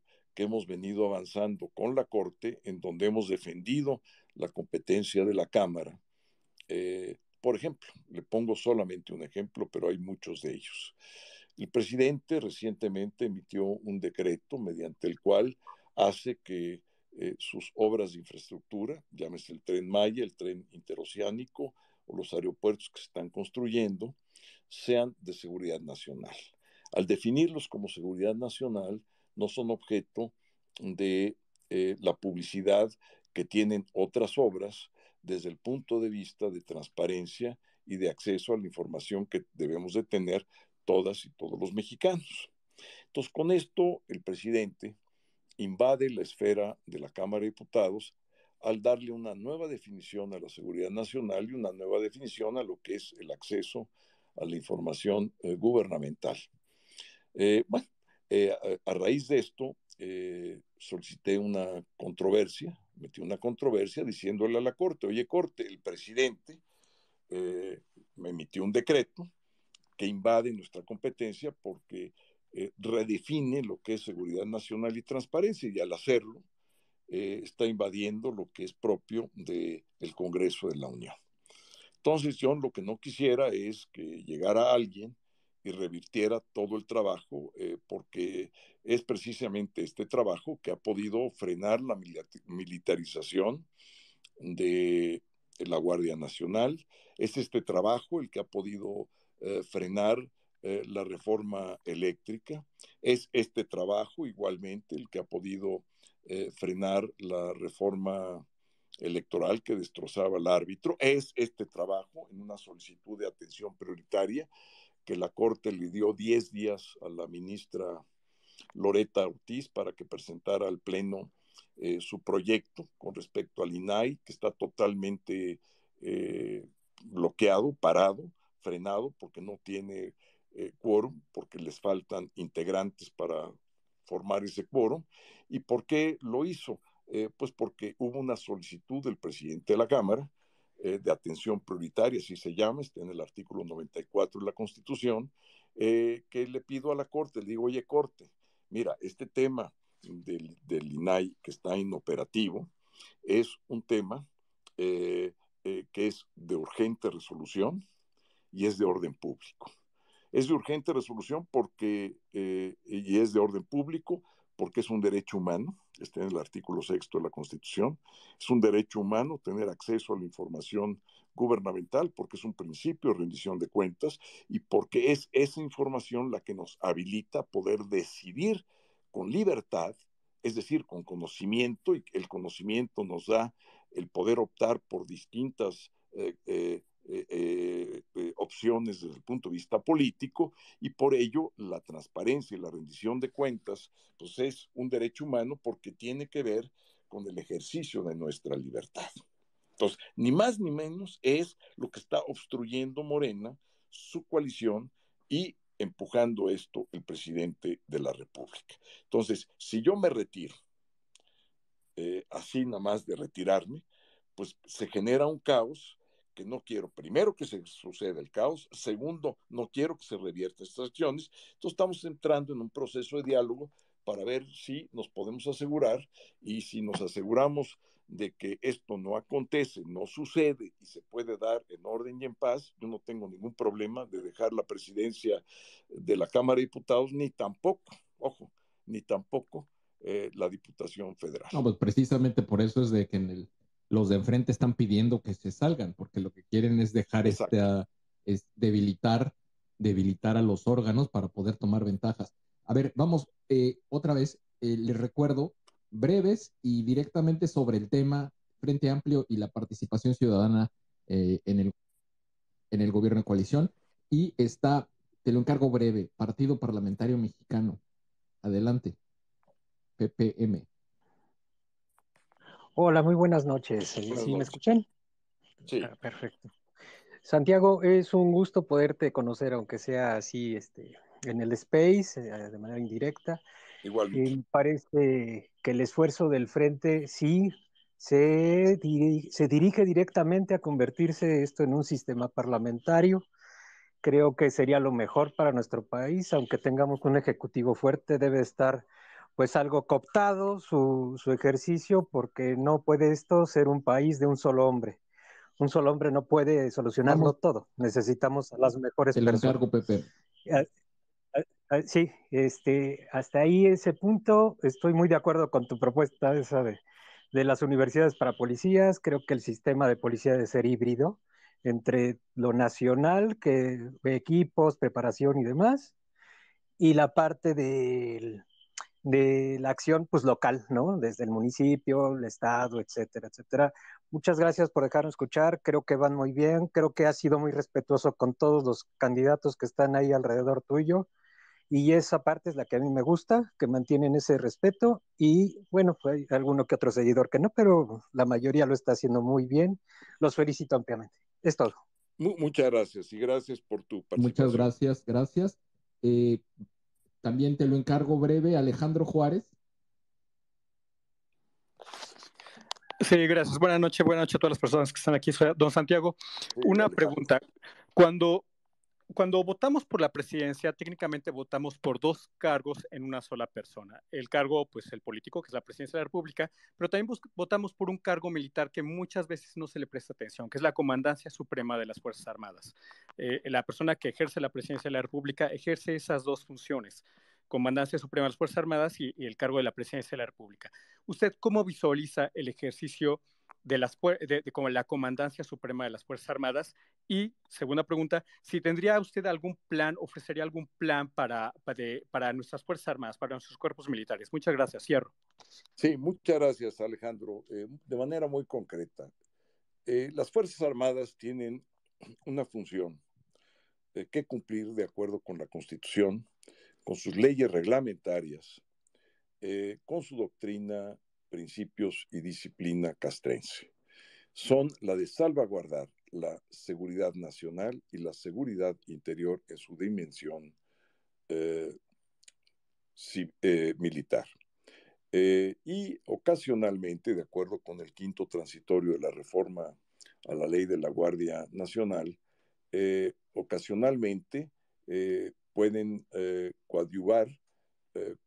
hemos venido avanzando con la Corte, en donde hemos defendido la competencia de la Cámara, por ejemplo, le pongo solamente un ejemplo, pero hay muchos de ellos. El presidente recientemente emitió un decreto mediante el cual hace que eh, sus obras de infraestructura, llámese el tren Maya, el tren interoceánico o los aeropuertos que se están construyendo, sean de seguridad nacional. Al definirlos como seguridad nacional, no son objeto de eh, la publicidad que tienen otras obras desde el punto de vista de transparencia y de acceso a la información que debemos de tener todas y todos los mexicanos. Entonces, con esto, el presidente invade la esfera de la Cámara de Diputados al darle una nueva definición a la seguridad nacional y una nueva definición a lo que es el acceso a la información eh, gubernamental. Eh, bueno, eh, a, a, raíz de esto, solicité una controversia metió una controversia diciéndole a la Corte, oye Corte, el presidente eh, me emitió un decreto que invade nuestra competencia porque eh, redefine lo que es seguridad nacional y transparencia y al hacerlo eh, está invadiendo lo que es propio del Congreso de la Unión. Entonces yo lo que no quisiera es que llegara alguien y revirtiera todo el trabajo, eh, porque es precisamente este trabajo que ha podido frenar la militarización de la Guardia Nacional. Es este trabajo el que ha podido eh, frenar eh, la reforma eléctrica. Es este trabajo igualmente el que ha podido frenar la reforma electoral que destrozaba al árbitro. Es este trabajo en una solicitud de atención prioritaria que la Corte le dio 10 días a la ministra Loreta Ortiz para que presentara al Pleno eh, su proyecto con respecto al INAI, que está totalmente eh, bloqueado, parado, frenado, porque no tiene eh, quórum, porque les faltan integrantes para formar ese quórum. ¿Y por qué lo hizo? pues porque hubo una solicitud del presidente de la Cámara eh, de atención prioritaria, así se llama, está en el artículo 94 de la Constitución, eh, que le pido a la Corte, le digo, oye, Corte, mira, este tema del, del INAI que está inoperativo es un tema eh, que es de urgente resolución y es de orden público. Es de urgente resolución porque, y es de orden público porque es un derecho humano, está en el artículo sexto de la Constitución, es un derecho humano tener acceso a la información gubernamental porque es un principio de rendición de cuentas y porque es esa información la que nos habilita a poder decidir con libertad, es decir, con conocimiento, y el conocimiento nos da el poder optar por distintas eh, eh, eh, eh, eh, opciones desde el punto de vista político y por ello la transparencia y la rendición de cuentas pues es un derecho humano porque tiene que ver con el ejercicio de nuestra libertad. Entonces, ni más ni menos es lo que está obstruyendo Morena, su coalición y empujando esto el presidente de la República. Entonces, si yo me retiro, así nada más de retirarme, pues se genera un caos que no quiero, primero, que se suceda el caos, segundo, no quiero que se reviertan estas acciones. Entonces estamos entrando en un proceso de diálogo para ver si nos podemos asegurar y si nos aseguramos de que esto no acontece, no sucede y se puede dar en orden y en paz, yo no tengo ningún problema de dejar la presidencia de la Cámara de Diputados, ni tampoco, ojo, ni tampoco eh, la Diputación Federal. No, pues precisamente por eso es de que en el los de enfrente están pidiendo que se salgan, porque lo que quieren es dejar este, ah, es debilitar, debilitar a los órganos para poder tomar ventajas. A ver, vamos eh, otra vez, eh, les recuerdo, breves y directamente sobre el tema Frente Amplio y la participación ciudadana eh, en, el, en el gobierno en coalición. Y está, te lo encargo breve, Partido Parlamentario Mexicano. Adelante, PPM. Hola, muy buenas noches. ¿Sí me escuchan? Sí. Ah, perfecto. Santiago, es un gusto poderte conocer, aunque sea así, este, en el space, eh, de manera indirecta. igual eh, parece que el esfuerzo del frente sí se dirige directamente a convertirse esto en un sistema parlamentario. Creo que sería lo mejor para nuestro país, aunque tengamos un ejecutivo fuerte, debe estar pues algo cooptado su, ejercicio porque no puede esto ser un país de un solo hombre. Un solo hombre no puede solucionarlo todo. Necesitamos a las mejores el personas. Encargo, Pepe. Ah, ah, ah, sí, este, hasta ahí ese punto estoy muy de acuerdo con tu propuesta esa de, las universidades para policías. Creo que el sistema de policía debe ser híbrido entre lo nacional, que equipos, preparación y demás, y la parte del de la acción pues local, ¿no? Desde el municipio, el estado, etcétera, etcétera. Muchas gracias por dejarnos escuchar, creo que van muy bien, creo que ha sido muy respetuoso con todos los candidatos que están ahí alrededor tuyo y esa parte es la que a mí me gusta, que mantienen ese respeto y bueno, pues hay alguno que otro seguidor que no, pero la mayoría lo está haciendo muy bien. Los felicito ampliamente. Es todo. Muchas gracias y gracias por tu participación. Muchas gracias, gracias. Eh, también te lo encargo breve, Alejandro Juárez. Sí, gracias. Buenas noches, buenas noches a todas las personas que están aquí. don Santiago, una pregunta. Cuando cuando votamos por la presidencia, técnicamente votamos por dos cargos en una sola persona. El cargo, pues el político, que es la presidencia de la República, pero también votamos por un cargo militar que muchas veces no se le presta atención, que es la Comandancia Suprema de las Fuerzas Armadas. Eh, la persona que ejerce la presidencia de la República ejerce esas dos funciones. Comandancia Suprema de las Fuerzas Armadas y, y el cargo de la Presidencia de la República. ¿Usted cómo visualiza el ejercicio de, las, de, como la Comandancia Suprema de las Fuerzas Armadas? Y segunda pregunta, si tendría usted algún plan, ofrecería algún plan para, para, nuestras Fuerzas Armadas, para nuestros cuerpos militares. Muchas gracias, cierro. Sí, muchas gracias, Alejandro. Eh, de manera muy concreta, eh, las Fuerzas Armadas tienen una función que cumplir de acuerdo con la Constitución, con sus leyes reglamentarias, eh, con su doctrina principios y disciplina castrense. Son la de salvaguardar la seguridad nacional y la seguridad interior en su dimensión eh, eh, militar. Eh, y ocasionalmente, de acuerdo con el quinto transitorio de la reforma a la ley de la Guardia Nacional, ocasionalmente pueden coadyuvar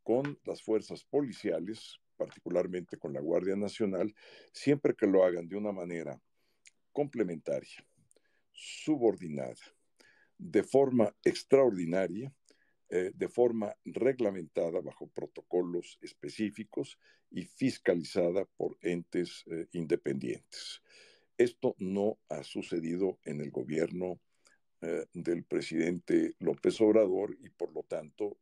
con las fuerzas policiales particularmente con la Guardia Nacional, siempre que lo hagan de una manera complementaria, subordinada, de forma extraordinaria, eh, de forma reglamentada bajo protocolos específicos y fiscalizada por entes eh, independientes. Esto no ha sucedido en el gobierno eh, del presidente López Obrador y por lo tanto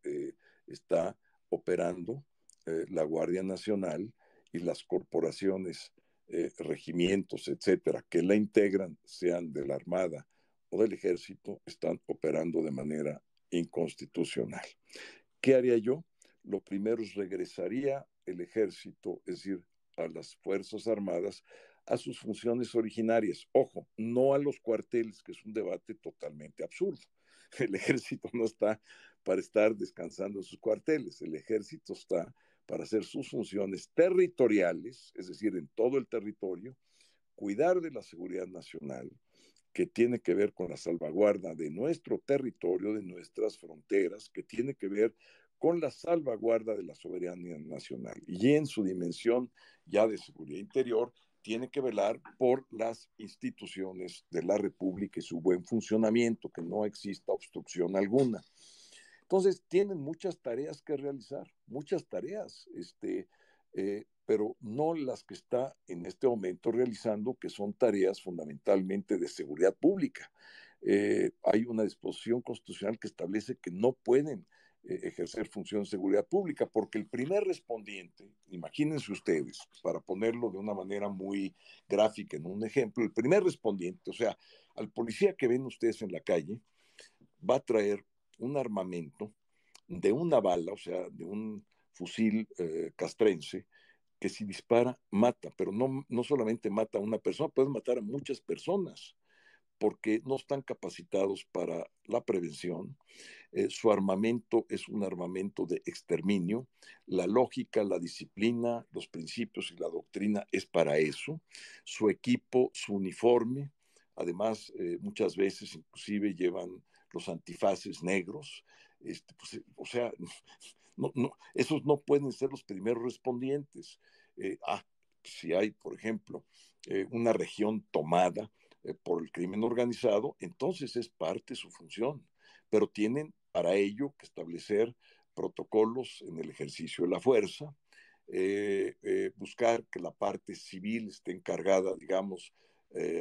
está operando eh, la Guardia Nacional y las corporaciones, eh, regimientos, etcétera, que la integran, sean de la Armada o del Ejército, están operando de manera inconstitucional. ¿Qué haría yo? Lo primero es regresaría el Ejército, es decir, a las Fuerzas Armadas, a sus funciones originarias. Ojo, no a los cuarteles, que es un debate totalmente absurdo. El ejército no está para estar descansando en sus cuarteles, el ejército está para hacer sus funciones territoriales, es decir, en todo el territorio, cuidar de la seguridad nacional, que tiene que ver con la salvaguarda de nuestro territorio, de nuestras fronteras, que tiene que ver con la salvaguarda de la soberanía nacional. Y en su dimensión ya de seguridad interior, tiene que velar por las instituciones de la República y su buen funcionamiento, que no exista obstrucción alguna. Entonces, tienen muchas tareas que realizar, muchas tareas, este, eh, pero no las que está en este momento realizando, que son tareas fundamentalmente de seguridad pública. Eh, hay una disposición constitucional que establece que no pueden eh, ejercer función de seguridad pública, porque el primer respondiente, imagínense ustedes, para ponerlo de una manera muy gráfica en un ejemplo, el primer respondiente, o sea, al policía que ven ustedes en la calle, va a traer un armamento de una bala, o sea, de un fusil eh, castrense, que si dispara, mata, pero no, no solamente mata a una persona, puede matar a muchas personas, porque no están capacitados para la prevención. Eh, su armamento es un armamento de exterminio. La lógica, la disciplina, los principios y la doctrina es para eso. Su equipo, su uniforme, además eh, muchas veces inclusive llevan los antifaces negros, este, pues, eh, o sea, esos no pueden ser los primeros respondientes. Eh, ah, si hay, por ejemplo, eh, una región tomada por el crimen organizado, entonces es parte de su función, pero tienen para ello que establecer protocolos en el ejercicio de la fuerza, buscar que la parte civil esté encargada, digamos,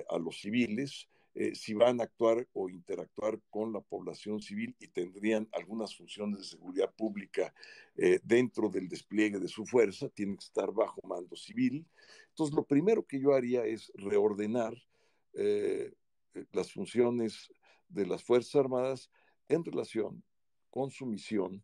a los civiles, eh, si van a actuar o interactuar con la población civil y tendrían algunas funciones de seguridad pública eh, dentro del despliegue de su fuerza, tienen que estar bajo mando civil. Entonces, lo primero que yo haría es reordenar eh, las funciones de las Fuerzas Armadas en relación con su misión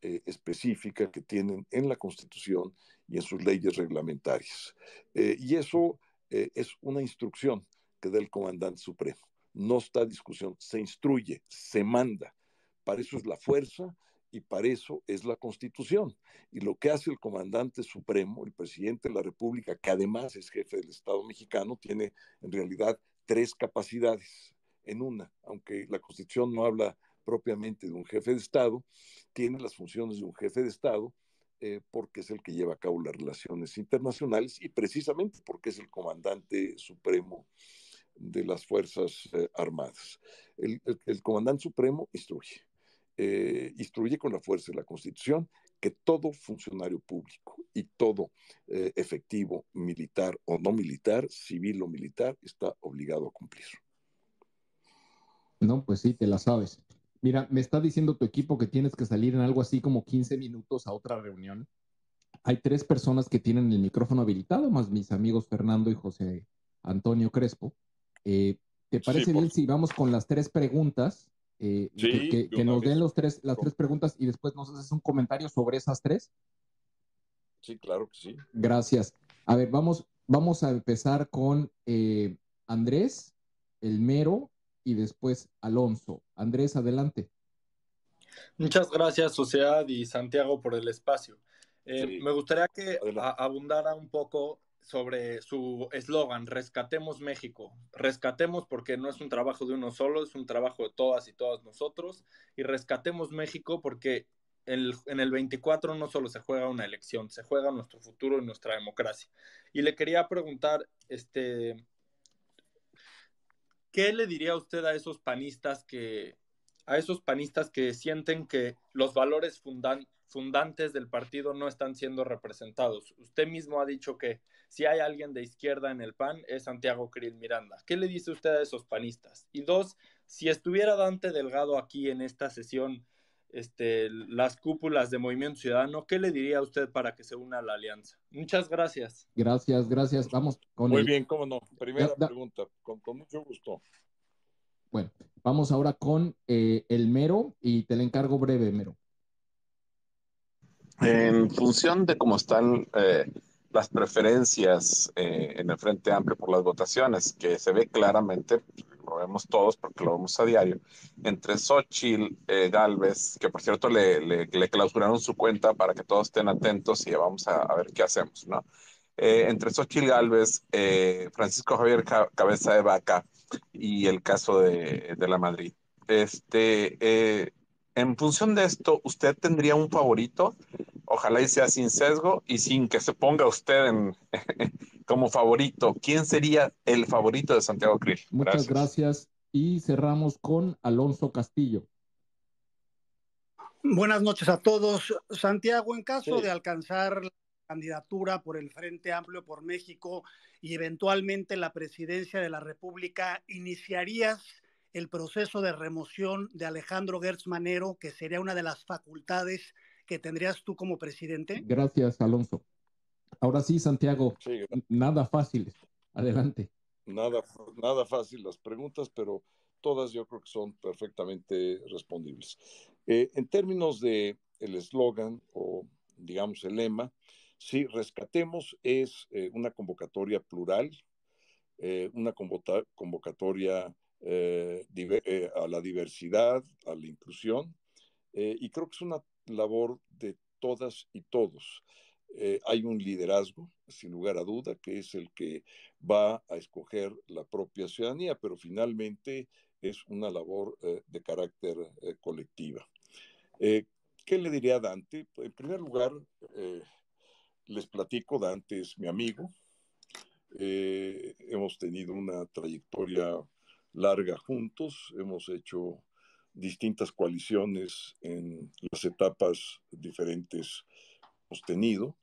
específica que tienen en la Constitución y en sus leyes reglamentarias. y eso es una instrucción que comandante supremo. No está discusión, se instruye, se manda. Para eso es la fuerza y para eso es la constitución. Y lo que hace el comandante supremo, el presidente de la República, que además es jefe del Estado mexicano, tiene en realidad tres capacidades en una, aunque la constitución no habla propiamente de un jefe de Estado, tiene las funciones de un jefe de Estado, eh, porque es el que lleva a cabo las relaciones internacionales y precisamente porque es el comandante supremo de las Fuerzas eh, Armadas. El, comandante supremo instruye, eh, instruye con la fuerza de la Constitución que todo funcionario público y todo eh, efectivo militar o no militar, civil o militar, está obligado a cumplir. No, pues sí, te la sabes. Mira, me está diciendo tu equipo que tienes que salir en algo así como 15 minutos a otra reunión. Hay tres personas que tienen el micrófono habilitado, más mis amigos Fernando y José Antonio Crespo. Eh, ¿Te parece bien si vamos con las tres preguntas? Eh, que, nos den tres, las tres preguntas y después nos haces un comentario sobre esas tres. Sí, claro que sí. Gracias. A ver, vamos, vamos a empezar con eh, Andrés, el mero, y después Alonso. Andrés, adelante. Muchas gracias, Sociedad y Santiago, por el espacio. Me gustaría que abundara un poco sobre su eslogan, rescatemos México, rescatemos porque no es un trabajo de uno solo, es un trabajo de todas y todos nosotros, y rescatemos México porque en el 24 no solo se juega una elección, se juega nuestro futuro y nuestra democracia. Y le quería preguntar, este, ¿qué le diría usted a esos panistas que, a esos panistas que sienten que los valores fundantes del partido no están siendo representados. Usted mismo ha dicho que si hay alguien de izquierda en el PAN es Santiago Cris Miranda. ¿Qué le dice usted a esos panistas? Y dos, si estuviera Dante Delgado aquí en esta sesión, este, las cúpulas de Movimiento Ciudadano, ¿qué le diría a usted para que se una a la alianza? Muchas gracias. Gracias, gracias. Vamos con Muy bien, cómo no. Primera pregunta, con mucho gusto. Bueno, vamos ahora con eh, el mero y te le encargo breve, mero. En función de cómo están eh, las preferencias eh, en el Frente Amplio por las votaciones, que se ve claramente, lo vemos todos porque lo vemos a diario, entre Xochitl, Galvez, que por cierto le, clausuraron su cuenta para que todos estén atentos y vamos a, a ver qué hacemos, ¿no? entre Xochitl Galvez, Francisco Javier Cabeza de Vaca, y el caso de, de la Madrid. Este, eh, en función de esto, ¿usted tendría un favorito? Ojalá y sea sin sesgo y sin que se ponga usted en, como favorito. ¿Quién sería el favorito de Santiago Krill? Muchas gracias. Y cerramos con Alonso Castillo. Buenas noches a todos. Santiago, en caso de alcanzar la candidatura por el Frente Amplio por México, y eventualmente la presidencia de la República, ¿iniciarías el proceso de remoción de Alejandro Gertz Manero, que sería una de las facultades que tendrías tú como presidente? Gracias, Alonso. Ahora sí, Santiago, nada fácil. Adelante. Nada, nada fácil las preguntas, pero todas yo creo que son perfectamente respondibles. Eh, en términos de el eslogan o digamos el lema, si Rescatemos es eh, una convocatoria plural, eh, una convocatoria eh, a la diversidad, a la inclusión, y creo que es una labor de todas y todos. hay un liderazgo, sin lugar a duda, que es el que va a escoger la propia ciudadanía, pero finalmente es una labor de carácter colectiva. ¿Qué le diría a Dante? En primer lugar, les platico, Dante es mi amigo. Eh, hemos tenido una trayectoria larga juntos, hemos hecho distintas coaliciones en las etapas diferentes hemos tenido,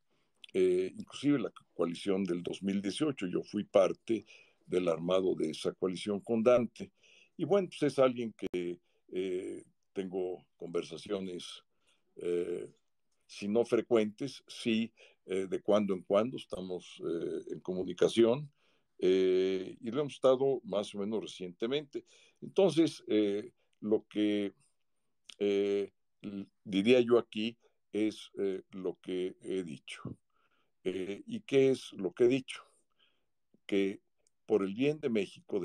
eh, inclusive la coalición del 2018, yo fui parte del armado de esa coalición con Dante, y bueno, pues es alguien que eh, tengo conversaciones eh, si no frecuentes, sí eh, de cuando en cuando estamos eh, en comunicación eh, y lo hemos estado más o menos recientemente. Entonces, lo que diría yo aquí es lo que he dicho. ¿Y qué es lo que he dicho? Que por el bien de México